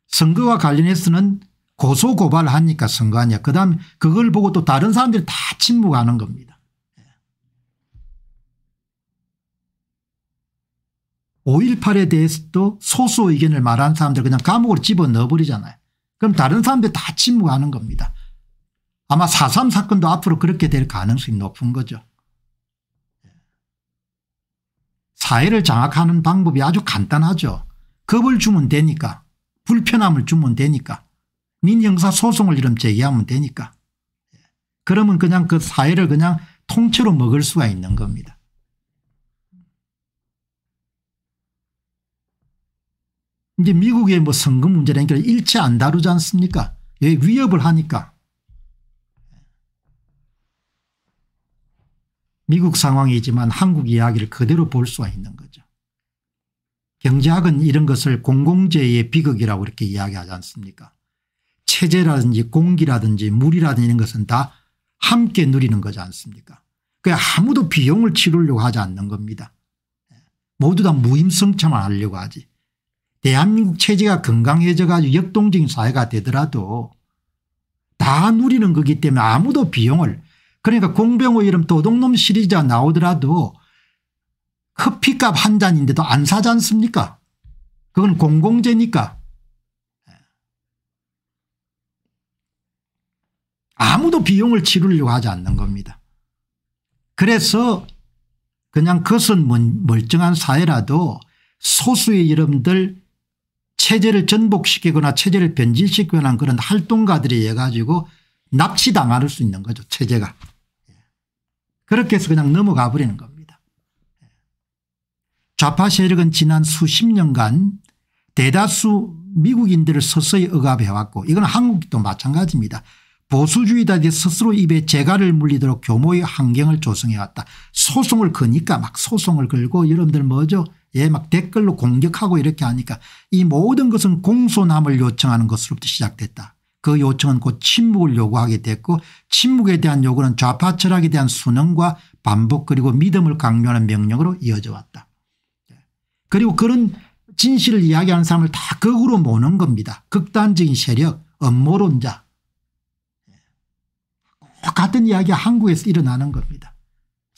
[SPEAKER 1] 선거와 관련해서는 고소고발을 하니까 선거 아니야. 그 다음 그걸 보고 또 다른 사람들이 다 침묵하는 겁니다. 5.18에 대해서도 소수 의견을 말하는 사람들 그냥 감옥으로 집어넣어버리잖아요. 그럼 다른 사람들 다 침묵하는 겁니다. 아마 4.3 사건도 앞으로 그렇게 될 가능성이 높은 거죠. 사회를 장악하는 방법이 아주 간단하죠. 겁을 주면 되니까 불편함을 주면 되니까 민형사 소송을 이름 제기하면 되니까 그러면 그냥 그 사회를 그냥 통째로 먹을 수가 있는 겁니다. 이제 미국의 뭐 성금 문제라니까 일체 안 다루지 않습니까? 예, 위협을 하니까. 미국 상황이지만 한국 이야기를 그대로 볼 수가 있는 거죠. 경제학은 이런 것을 공공재의 비극이라고 이렇게 이야기하지 않습니까? 체제라든지 공기라든지 물이라든지 이런 것은 다 함께 누리는 거지 않습니까? 그 아무도 비용을 치르려고 하지 않는 겁니다. 예, 모두 다 무임승차만 하려고 하지. 대한민국 체제가 건강해져가지고 역동적인 사회가 되더라도 다 누리는 거기 때문에 아무도 비용을 그러니까 공병호 이름 도둑놈 시리즈가 나오더라도 커피값 한 잔인데도 안 사지 않습니까 그건 공공재니까 아무도 비용을 치르려고 하지 않는 겁니다. 그래서 그냥 그것은 멀쩡한 사회라도 소수의 이름들 체제를 전복시키거나 체제를 변질시키거나 그런 활동가들이해 가지고 납치당할 수 있는 거죠 체제가. 예. 그렇게 해서 그냥 넘어가 버리는 겁니다. 예. 좌파 세력은 지난 수십 년간 대다수 미국인들을 서서히 억압해왔고 이건 한국도 마찬가지입니다. 보수주의자들이 스스로 입에 재갈을 물리도록 교모의 환경을 조성해왔다. 소송을 거니까 막 소송을 걸고 여러분들 뭐죠 예, 막 댓글로 공격하고 이렇게 하니까 이 모든 것은 공소남을 요청하는 것으로부터 시작됐다. 그 요청은 곧 침묵을 요구하게 됐고 침묵에 대한 요구는 좌파 철학에 대한 순응과 반복 그리고 믿음을 강요하는 명령으로 이어져 왔다. 예. 그리고 그런 진실을 이야기하는 사람을 다 극으로 모는 겁니다. 극단적인 세력 음모론자 예. 같은 이야기가 한국에서 일어나는 겁니다.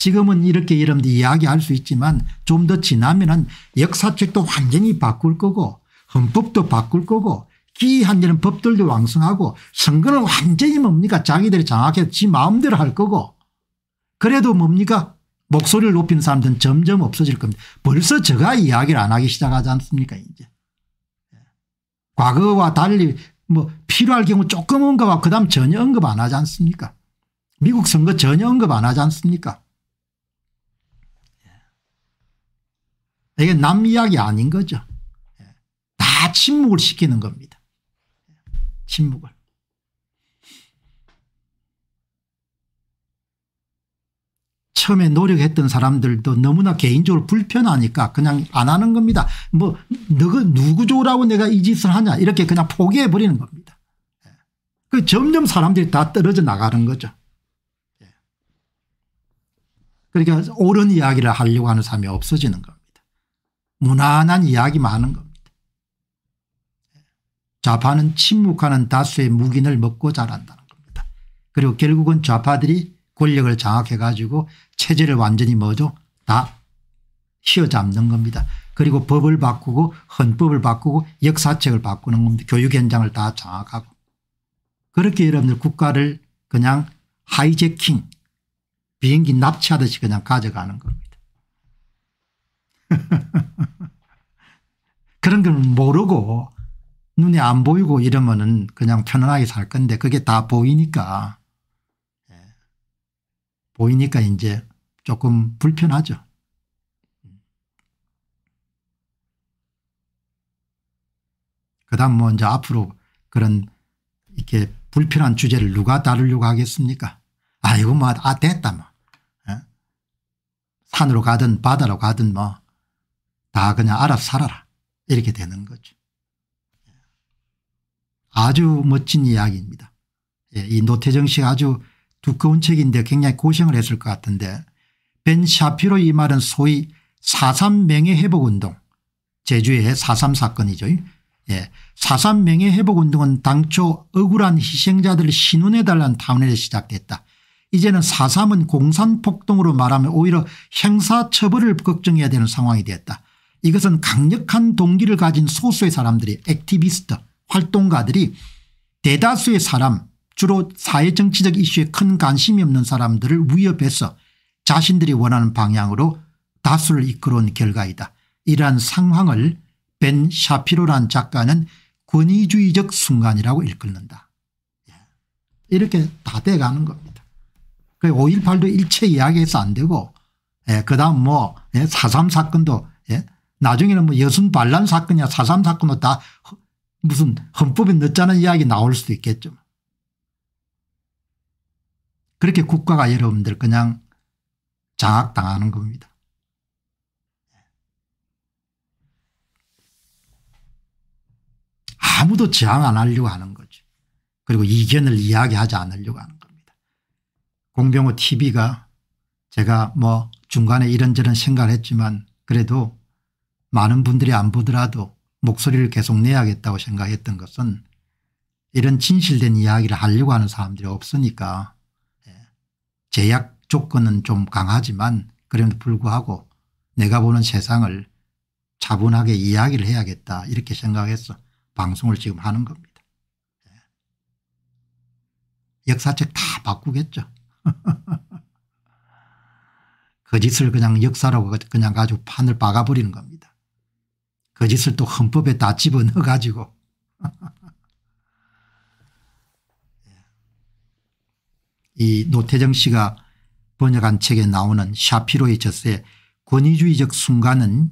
[SPEAKER 1] 지금은 이렇게 여러분들이 이야기할 수 있지만 좀 더 지나면은 역사책도 완전히 바꿀 거고 헌법도 바꿀 거고 기이한 데는 법들도 왕성하고 선거는 완전히 뭡니까 자기들이 장악해서 지 마음대로 할 거고 그래도 뭡니까 목소리를 높이는 사람들은 점점 없어질 겁니다. 벌써 제가 이야기를 안 하기 시작하지 않습니까 이제. 예. 과거와 달리 뭐 필요할 경우 조금 언급하고 그다음 전혀 언급 안 하지 않습니까 미국 선거 전혀 언급 안 하지 않습니까 이게 남 이야기 아닌 거죠. 예. 다 침묵을 시키는 겁니다. 예. 침묵을. 처음에 노력했던 사람들도 너무나 개인적으로 불편하니까 그냥 안 하는 겁니다. 뭐 너가 누구 좋으라고 내가 이 짓을 하냐 이렇게 그냥 포기해 버리는 겁니다. 예. 그 점점 사람들이 다 떨어져 나가는 거죠. 그러니까 옳은 이야기를 하려고 하는 사람이 없어지는 겁니다. 무난한 이야기 많은 겁니다. 좌파는 침묵하는 다수의 묵인을 먹고 자란다는 겁니다. 그리고 결국은 좌파들이 권력을 장악해 가지고 체제를 완전히 뭐죠 다 휘어잡는 겁니다. 그리고 법을 바꾸고 헌법을 바꾸고 역사책을 바꾸는 겁니다. 교육 현장을 다 장악하고 그렇게 여러분들 국가를 그냥 하이제킹 비행기 납치하듯이 그냥 가져가는 겁니다. (laughs) 그런 걸 모르고 눈이 안 보이고 이러면은 그냥 편안하게 살 건데 그게 다 보이니까 예. 보이니까 이제 조금 불편하죠. 그다음 뭐 이제 앞으로 그런 이렇게 불편한 주제를 누가 다루려고 하겠습니까? 아이고 뭐 아 됐다 뭐 예? 산으로 가든 바다로 가든 뭐 다 그냥 알아서 살아라. 이렇게 되는 거죠. 예. 아주 멋진 이야기입니다. 예, 이 노태정 씨가 아주 두꺼운 책인데 굉장히 고생을 했을 것 같은데 벤 샤피로 이 말은 소위 4.3 명예회복운동 제주의 4.3 사건이죠. 예. 4.3 명예회복운동은 당초 억울한 희생자들 신원해달라는 타운에 시작됐다. 이제는 4.3은 공산폭동으로 말하면 오히려 형사처벌을 걱정해야 되는 상황이 됐다. 이것은 강력한 동기를 가진 소수의 사람들이 액티비스트 활동가들이 대다수의 사람 주로 사회정치적 이슈에 큰 관심이 없는 사람들을 위협해서 자신들이 원하는 방향으로 다수를 이끌어온 결과이다. 이러한 상황을 벤 샤피로란 작가는 권위주의적 순간이라고 일컫는다. 예. 이렇게 다 돼가는 겁니다. 5.18도 그 일체 이야기해서 안 되고 예, 그 다음 뭐 4.3 예, 사건도 나중에는 뭐 여순 반란 사건이야 사삼 사건도 뭐 다 무슨 헌법에 넣자는 이야기 나올 수도 있겠죠. 그렇게 국가가 여러분들 그냥 장악당하는 겁니다. 아무도 저항 안 하려고 하는 거죠. 그리고 이견을 이야기하지 않으려고 하는 겁니다. 공병호 tv가 제가 뭐 중간에 이런저런 생각을 했지만 그래도 많은 분들이 안 보더라도 목소리를 계속 내야겠다고 생각했던 것은 이런 진실된 이야기를 하려고 하는 사람들이 없으니까 예, 제약 조건은 좀 강하지만 그럼에도 불구하고 내가 보는 세상을 차분하게 이야기를 해야겠다 이렇게 생각해서 방송을 지금 하는 겁니다. 예. 역사책 다 바꾸겠죠. (laughs) 거짓을 그냥 역사라고 그냥 가지고 판을 박아버리는 겁니다. 거짓을 또 헌법에 다 집어넣어 가지고 (laughs) 이 노태정 씨가 번역한 책에 나오는 샤피로의 저세 권위주의적 순간은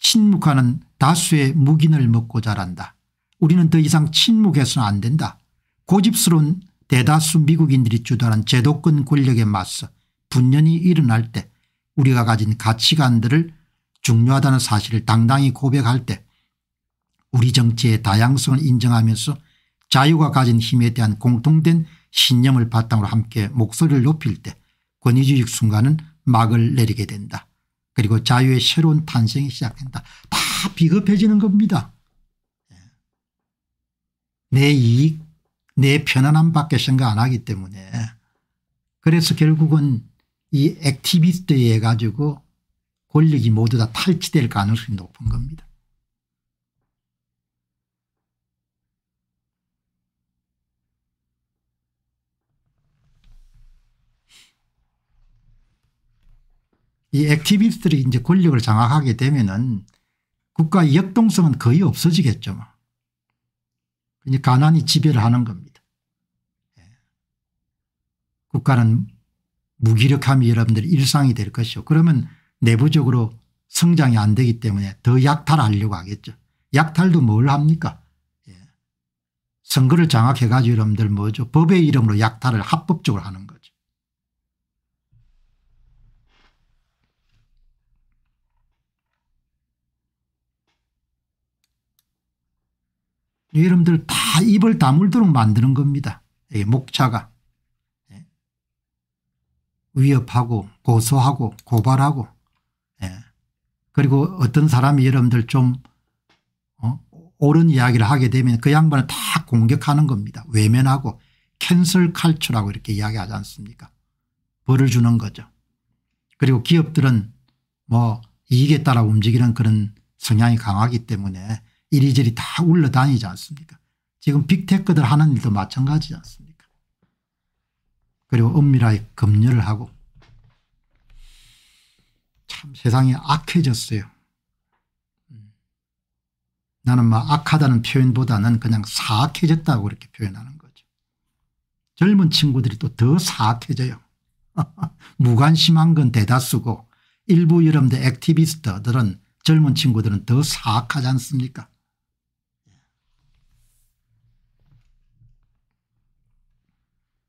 [SPEAKER 1] 침묵하는 다수의 묵인을 먹고 자란다. 우리는 더 이상 침묵해서는 안 된다. 고집스러운 대다수 미국인들이 주도하는 제도권 권력에 맞서 분연히 일어날 때 우리가 가진 가치관들을 중요하다는 사실을 당당히 고백할 때 우리 정치의 다양성을 인정하면서 자유가 가진 힘에 대한 공통된 신념을 바탕으로 함께 목소리를 높일 때 권위주의 순간은 막을 내리게 된다. 그리고 자유의 새로운 탄생이 시작된다. 다 비겁해지는 겁니다. 내 이익 내 편안함밖에 생각 안 하기 때문에 그래서 결국은 이 액티비스트에 해 가지고 권력이 모두 다 탈취될 가능성이 높은 겁니다. 이 액티비스트들이 이제 권력을 장악하게 되면은 국가의 역동성은 거의 없어지겠죠. 이제 뭐. 그러니까 가난이 지배를 하는 겁니다. 예. 국가는 무기력함이 여러분들 일상이 될 것이죠. 그러면 내부적으로 성장이 안 되기 때문에 더 약탈하려고 하겠죠. 약탈도 뭘 합니까? 예. 선거를 장악해 가지고 여러분들 뭐죠? 법의 이름으로 약탈을 합법적으로 하는 거죠. 여러분들 다 입을 다물도록 만드는 겁니다. 예, 목차가. 예. 위협하고 고소하고 고발하고 그리고 어떤 사람이 여러분들 좀 어? 옳은 이야기를 하게 되면 그 양반을 다 공격하는 겁니다. 외면하고 캔슬 칼처라고 이렇게 이야기하지 않습니까 벌을 주는 거죠. 그리고 기업들은 뭐 이익에 따라 움직이는 그런 성향이 강하기 때문에 이리저리 다 울러다니지 않습니까 지금 빅테크들 하는 일도 마찬가지지 않습니까 그리고 엄밀하게 검열을 하고 참 세상이 악해졌어요. 나는 막 악하다는 표현보다는 그냥 사악해졌다고 이렇게 표현하는 거죠. 젊은 친구들이 또 더 사악해져요. (laughs) 무관심한 건 대다수고 일부 여러분들 액티비스트들은 젊은 친구들은 더 사악하지 않습니까?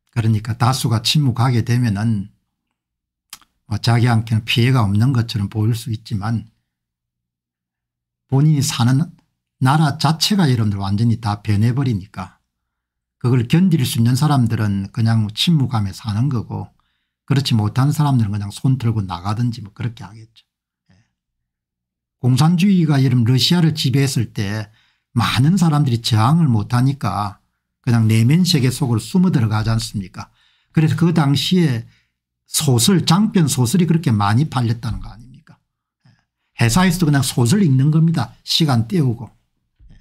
[SPEAKER 1] 그러니까 다수가 침묵하게 되면은 뭐 자기한테는 피해가 없는 것처럼 보일 수 있지만 본인이 사는 나라 자체가 여러분들 완전히 다 변해버리니까 그걸 견딜 수 있는 사람들은 그냥 침묵하며 사는 거고 그렇지 못한 사람들은 그냥 손 털고 나가든지 뭐 그렇게 하겠죠. 예. 공산주의가 여러분 러시아를 지배했을 때 많은 사람들이 저항을 못하니까 그냥 내면 세계 속으로 숨어 들어가지 않습니까 그래서 그 당시에 소설 장편 소설이 그렇게 많이 팔렸다는 거 아닙니까 예. 회사에서도 그냥 소설 읽는 겁니다 시간 때우고 예.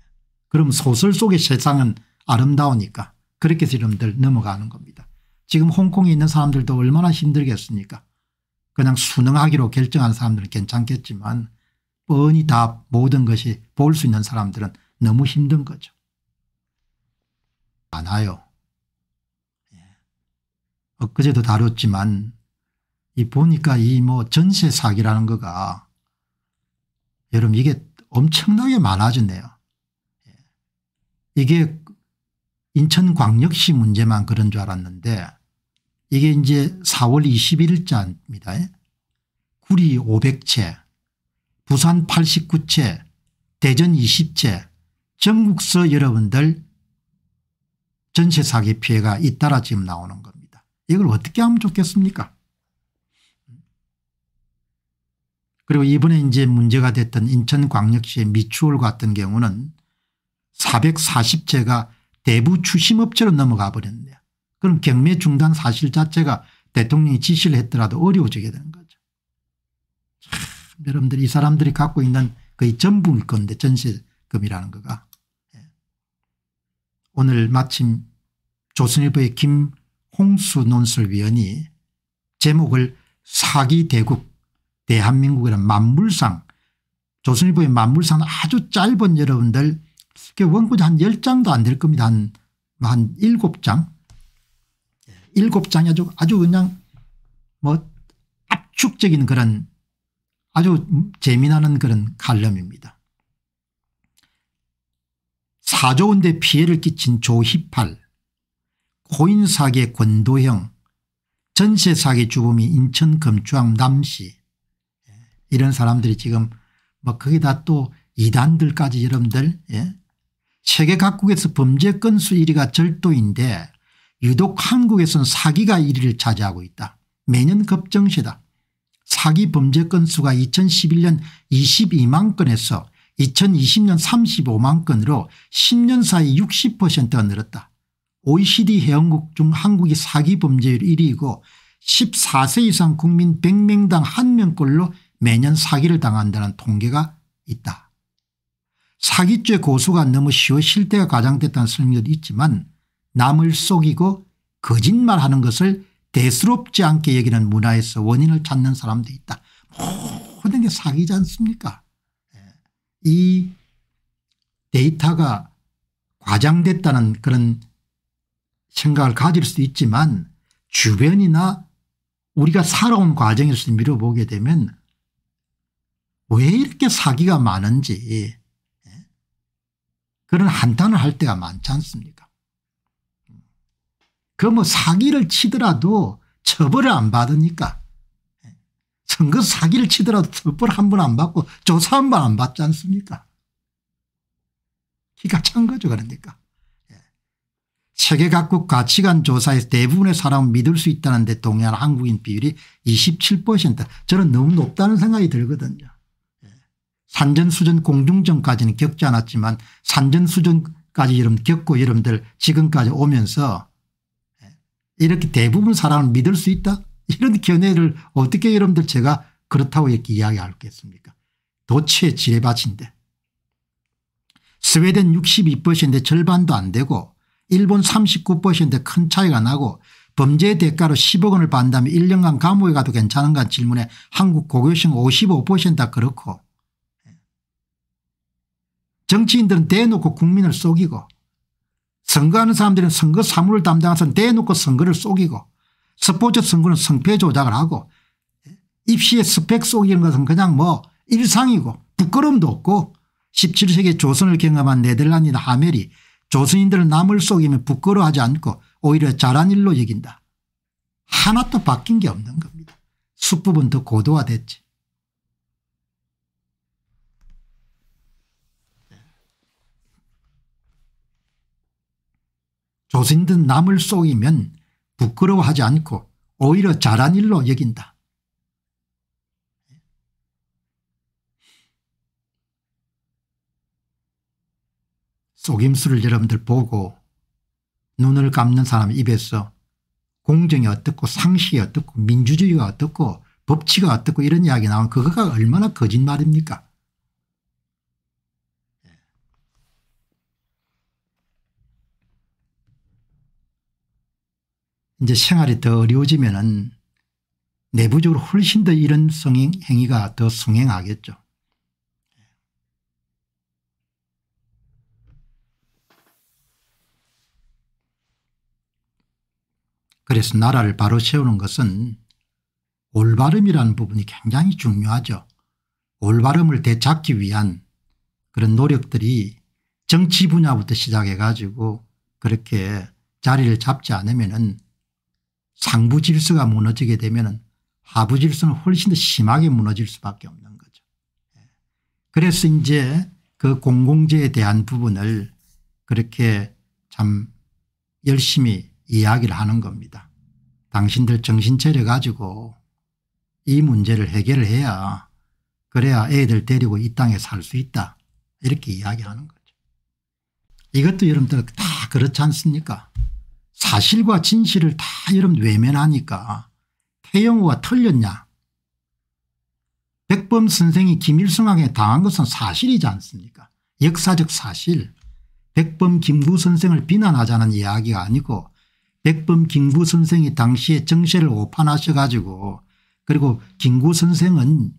[SPEAKER 1] 그럼 소설 속의 세상은 아름다우니까 그렇게 지름들 넘어가는 겁니다 지금 홍콩에 있는 사람들도 얼마나 힘들겠습니까 그냥 순응하기로 결정한 사람들은 괜찮겠지만 뻔히 다 모든 것이 볼 수 있는 사람들은 너무 힘든 거죠. 많아요. 예. 엊그제도 다뤘지만 이 보니까 이 뭐 전세 사기라는 거가 여러분 이게 엄청나게 많아졌네요. 예. 이게 인천광역시 문제만 그런 줄 알았는데 이게 이제 4월 21일자입니다. 예. 구리 500채 부산 89채 대전 20채 전국서 여러분들 전세 사기 피해가 잇따라 지금 나오는 겁니다. 이걸 어떻게 하면 좋겠습니까 그리고 이번에 이제 문제가 됐던 인천광역시의 미추홀 같은 경우는 440채가 대부 추심업체로 넘어가 버렸네요. 그럼 경매 중단 사실 자체가 대통령이 지시를 했더라도 어려워지게 되는 거죠. 참, 여러분들 이 사람들이 갖고 있는 거의 전부일 건데 전세금이라는 거가. 예. 오늘 마침 조선일보의 김홍수 논설위원이 제목을 사기 대국 대한민국에는 만물상 조선일보의 만물상 아주 짧은 여러분들 원고지 한 10장도 안 될 겁니다. 한, 한 7장. 7장이 아주, 아주 그냥 뭐 압축적인 그런 아주 재미나는 그런 칼럼입니다. 사조원대 피해를 끼친 조희팔, 코인 사기 권도형, 전세 사기 주범이 인천 검주항남시 이런 사람들이 지금 뭐 거기다 또 이단들까지 여러분들 예? 세계 각국에서 범죄 건수 1위가 절도인데 유독 한국에선 사기가 1위를 차지하고 있다. 매년 급정시다 사기 범죄 건수가 2011년 22만 건에서 2020년 35만 건으로 10년 사이 60%가 늘었다. OECD 회원국 중 한국이 사기 범죄율 1위이고 14세 이상 국민 100명당 1명꼴로 매년 사기를 당한다는 통계가 있다. 사기죄 고수가 너무 쉬워실 때가 가장 됐다는 설명도 있지만 남을 속이고 거짓말하는 것을 대수롭지 않게 여기는 문화에서 원인을 찾는 사람도 있다. 모든 게 사기지 않습니까 예. 이 데이터가 과장됐다는 그런 생각을 가질 수도 있지만 주변이나 우리가 살아온 과정에서 미뤄보게 되면 왜 이렇게 사기가 많은지 예. 그런 한탄을 할 때가 많지 않습니까 그뭐 사기를 치더라도 처벌을 안 받으니까 예. 선거 사기를 치더라도 처벌 한 번 안 받고 조사 한 번 안 받지 않습니까 기가 찬 거죠 그러니까 예. 세계 각국 가치관 조사에서 대부분의 사람은 믿을 수 있다는데 동의한 한국인 비율이 27% 저는 너무 높다는 생각이 들거든요. 산전수전 공중전까지는 겪지 않았지만 산전수전까지 여러분 겪고 여러분들 지금까지 오면서 이렇게 대부분 사람을 믿을 수 있다 이런 견해를 어떻게 여러분들 제가 그렇다고 이렇게 이야기할 겠습니까 도체 지뢰밭인데 스웨덴 62%인데 절반도 안 되고 일본 39%인데 큰 차이가 나고 범죄 대가로 10억 원을 받는다면 1년간 감옥에 가도 괜찮은가 질문에 한국 고교생 55%다 그렇고 정치인들은 대놓고 국민을 속이고 선거하는 사람들은 선거 사무를 담당해서 대놓고 선거를 속이고 스포츠 선거는 성패 조작을 하고 입시의 스펙 속이는 것은 그냥 뭐 일상이고 부끄럼도 없고 17세기 조선을 경험한 네덜란드나 하멜이 조선인들은 남을 속이면 부끄러워하지 않고 오히려 잘한 일로 여긴다. 하나도 바뀐 게 없는 겁니다. 수법은 더 고도화됐지. 조진 듯 남을 속이면 부끄러워하지 않고 오히려 잘한 일로 여긴다. 속임수를 여러분들 보고 눈을 감는 사람 입에서 공정이 어떻고 상식이 어떻고 민주주의가 어떻고 법치가 어떻고 이런 이야기 나오면 그거가 얼마나 거짓말입니까 이제 생활이 더 어려워지면은 내부적으로 훨씬 더 이런 성행, 행위가 더 성행하겠죠. 그래서 나라를 바로 세우는 것은 올바름이라는 부분이 굉장히 중요하죠. 올바름을 되찾기 위한 그런 노력들이 정치 분야부터 시작해 가지고 그렇게 자리를 잡지 않으면 상부 질서가 무너지게 되면 하부 질서는 훨씬 더 심하게 무너질 수밖에 없는 거죠. 예. 그래서 이제 그 공공재에 대한 부분을 그렇게 참 열심히 이야기를 하는 겁니다. 당신들 정신 차려 가지고 이 문제를 해결을 해야 그래야 애들 데리고 이 땅에 살 수 있다 이렇게 이야기하는 거죠. 이것도 여러분들 다 그렇지 않습니까 사실과 진실을 다 여러분 외면하니까 태영호가 틀렸냐 백범 선생이 김일성에게 당한 것은 사실이지 않습니까 역사적 사실 백범 김구 선생을 비난하자는 이야기가 아니고 백범 김구 선생이 당시에 정세를 오판하셔 가지고 그리고 김구 선생은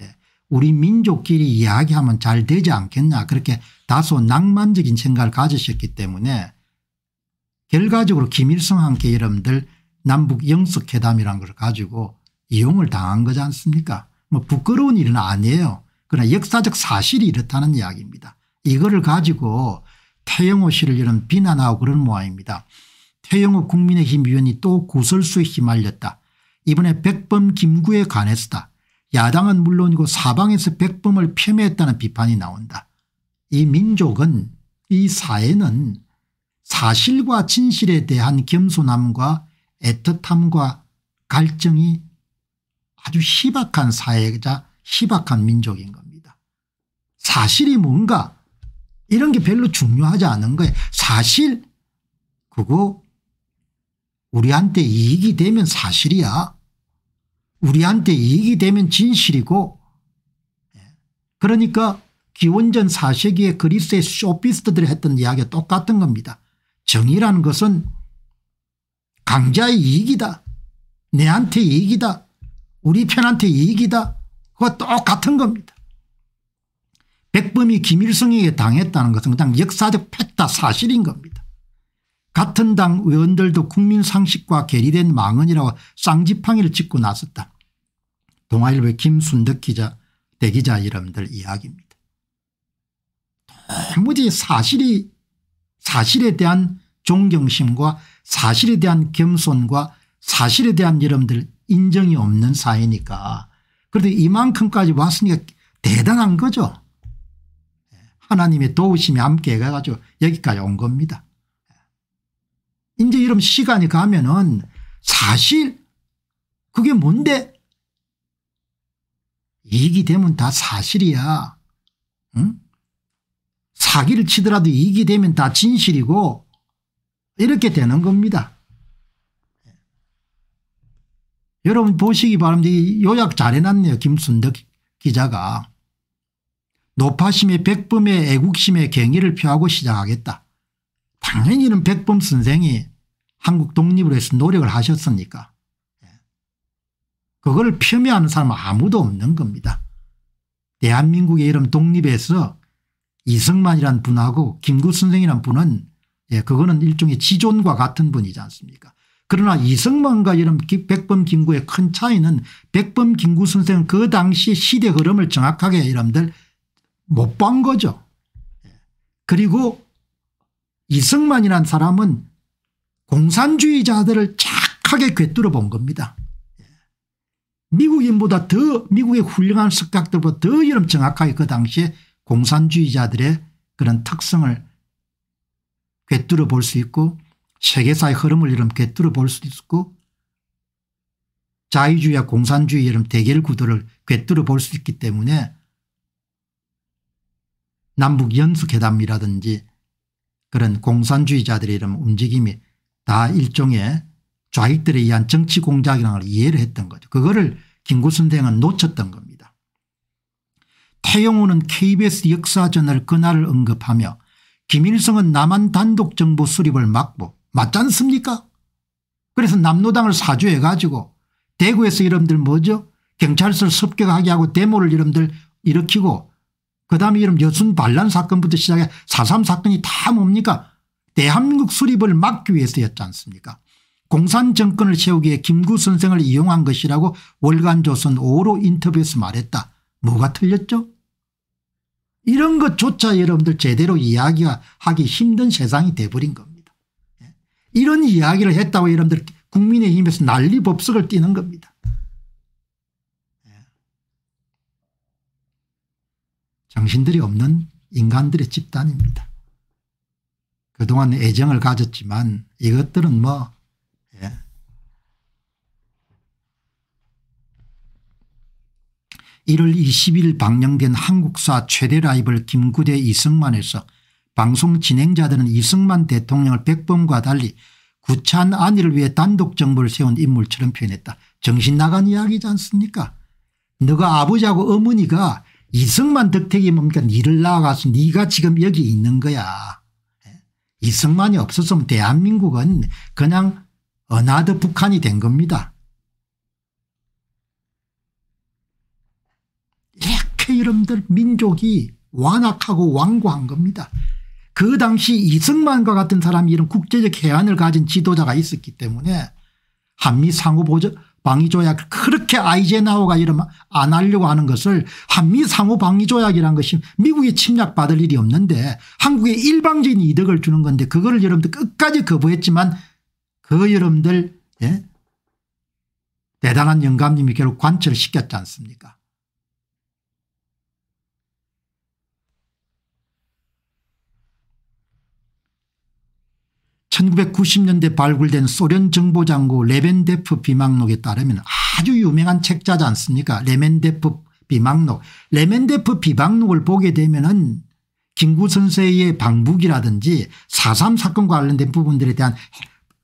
[SPEAKER 1] 예, 우리 민족끼리 이야기하면 잘 되지 않겠냐 그렇게 다소 낭만적인 생각을 가지셨기 때문에 결과적으로 김일성 한테 여러분들 남북 영석회담이란 걸 가지고 이용을 당한 거지 않습니까 뭐 부끄러운 일은 아니에요. 그러나 역사적 사실이 이렇다는 이야기입니다. 이거를 가지고 태영호 씨를 이런 비난하고 그런 모양입니다. 태영호 국민의힘 위원이 또 구설수에 휘말렸다. 이번에 백범 김구에 관해서다. 야당은 물론이고 사방에서 백범을 폄훼했다는 비판이 나온다. 이 민족은 이 사회는 사실과 진실에 대한 겸손함과 애틋함과 갈증이 아주 희박한 사회자 희박한 민족인 겁니다. 사실이 뭔가 이런 게 별로 중요하지 않은 거예요. 사실 그거 우리한테 이익이 되면 사실이야. 우리한테 이익이 되면 진실이고 예. 그러니까 기원전 4세기에 그리스의 쇼피스트들이 했던 이야기와 똑같은 겁니다. 정의라는 것은 강자의 이익이다. 내한테 이익이다. 우리 편한테 이익이다. 그거 똑같은 겁니다. 백범이 김일성에게 당했다는 것은 그냥 역사적 팩다 사실인 겁니다. 같은 당 의원들도 국민 상식과 괴리된 망언이라고 쌍지팡이를 짚고 나섰다. 동아일보 의 김순덕 기자 대기자 여러분들 이야기입니다. 도무지 사실이 사실에 대한 존경심과 사실에 대한 겸손과 사실에 대한 여러분들 인정이 없는 사회니까 그래도 이만큼까지 왔으니까 대단한 거죠. 하나님의 도우심이 함께 해가지고 여기까지 온 겁니다. 이제 이런 시간이 가면은 사실 그게 뭔데 이익이 되면 다 사실이야. 응? 사기를 치더라도 이익이 되면 다 진실이고 이렇게 되는 겁니다. 여러분 보시기 바랍니다. 요약 잘 해놨네요. 김순덕 기자가. 노파심의 백범의 애국심의 경의를 표하고 시작하겠다. 당연히 이 백범 선생이 한국 독립을 위해서 노력을 하셨으니까. 예. 그걸 폄훼하는 사람은 아무도 없는 겁니다. 대한민국의 이런 독립에서 이승만이란 분하고 김구 선생이란 분은 예, 그거는 일종의 지존과 같은 분이지 않습니까 그러나 이승만과 이런 백범 김구의 큰 차이는 백범 김구 선생은 그 당시 시대 흐름을 정확하게 여러분들 못 본 거죠. 예. 그리고 이승만이란 사람은 공산주의자들을 착하게 꿰뚫어 본 겁니다. 예. 미국인보다 더 미국의 훌륭한 석각들보다 더 이름 정확하게 그 당시에 공산주의자들의 그런 특성을 꿰뚫어 볼 수 있고 세계사의 흐름을 이런 꿰뚫어 볼수도 있고 자유주의와 공산주의 이런 대결 구도를 꿰뚫어 볼 수 있기 때문에 남북 연수회담이라든지 그런 공산주의자들의 이런 움직임이 다 일종의 좌익들에 의한 정치 공작이라는 걸 이해를 했던 거죠. 그거를 김구선생은 놓쳤던 겁니다. 태영호는 KBS 역사전을 그날을 언급하며 김일성은 남한 단독 정부 수립을 막고 맞지 않습니까 그래서 남노당을 사주해 가지고 대구에서 이름들 뭐죠 경찰서를 습격하게 하고 데모를 이름들 일으키고 그다음에 이름 여순 반란 사건부터 시작해 사삼 사건이 다 뭡니까 대한민국 수립을 막기 위해서였지 않습니까 공산 정권을 세우기에 김구 선생을 이용한 것이라고 월간조선 5로 호 인터뷰에서 말했다. 뭐가 틀렸죠? 이런 것조차 여러분들 제대로 이야기하기 힘든 세상이 돼버린 겁니다. 예? 이런 이야기를 했다고 여러분들 국민의힘에서 난리 법석을 뛰는 겁니다. 예? 정신들이 없는 인간들의 집단입니다. 그동안 애정을 가졌지만 이것들은 뭐 1월 20일 방영된 한국사 최대 라이벌 김구대 이승만에서 방송 진행자들은 이승만 대통령을 백범과 달리 구찬한 안위를 위해 단독 정부를 세운 인물처럼 표현했다. 정신 나간 이야기지 않습니까 너가 아버지하고 어머니가 이승만 덕택이 뭡니까 니를 낳아가서 니가 지금 여기 있는 거야. 예? 이승만이 없었으면 대한민국은 그냥 어나더 북한이 된 겁니다. 이렇게 이름들 민족이 완악하고 완고한 겁니다. 그 당시 이승만과 같은 사람이 이런 국제적 해안을 가진 지도자가 있었기 때문에 한미 상호 방위조약 그렇게 아이젠하워가 이러면 안 하려고 하는 것을 한미 상호 방위조약이란 것이 미국이 침략받을 일이 없는데 한국에 일방적인 이득을 주는 건데 그거를 여러분들 끝까지 거부했지만 그 여러분들 예? 대단한 영감님이 결국 관철시켰지 않습니까 1990년대 발굴된 소련 정보장구 레벤데프 비망록에 따르면 아주 유명한 책자지 않습니까 레벤데프 비망록 레벤데프 비망록을 보게 되면 은 김구 선생의 방북이라든지 4.3 사건과 관련된 부분들에 대한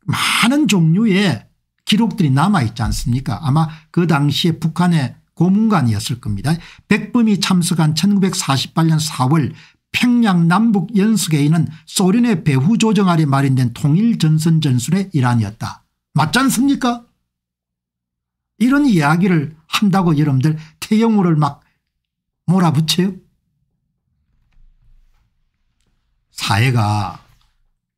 [SPEAKER 1] 많은 종류의 기록들이 남아있지 않습니까 아마 그 당시에 북한의 고문관이었을 겁니다. 백범이 참석한 1948년 4월 평양 남북 연수계 있는 소련의 배후 조정아리 마련된 통일전선전술의 일환이었다. 맞지 않습니까? 이런 이야기를 한다고 여러분들 태영호를 막 몰아붙여요? 사회가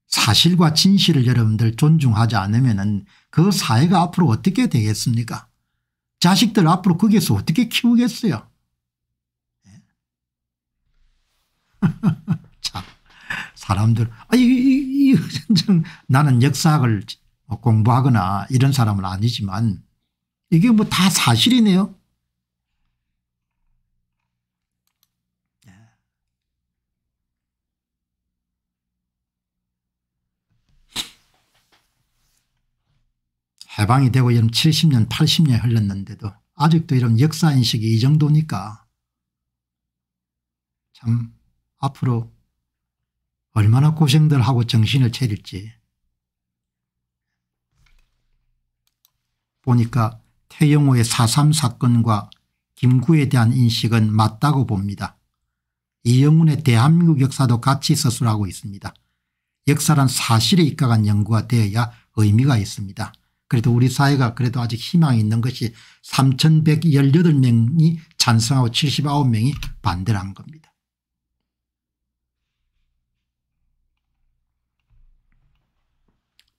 [SPEAKER 1] 사실과 진실을 여러분들 존중하지 않으면 그 사회가 앞으로 어떻게 되겠습니까? 자식들 앞으로 거기에서 어떻게 키우겠어요? 참 (laughs) 사람들 아이 이, 이, 나는 역사학을 공부하거나 이런 사람은 아니지만 이게 뭐 다 사실이네요. 해방이 되고 이런 70년 80년 흘렀는데도 아직도 이런 역사인식이 이 정도니까 참 앞으로 얼마나 고생들 하고 정신을 차릴지 보니까 태영호의 4.3 사건과 김구에 대한 인식은 맞다고 봅니다. 이영훈의 대한민국 역사도 같이 서술하고 있습니다. 역사란 사실에 입각한 연구가 되어야 의미가 있습니다. 그래도 우리 사회가 그래도 아직 희망이 있는 것이 3118명이 찬성하고 79명이 반대를 한 겁니다.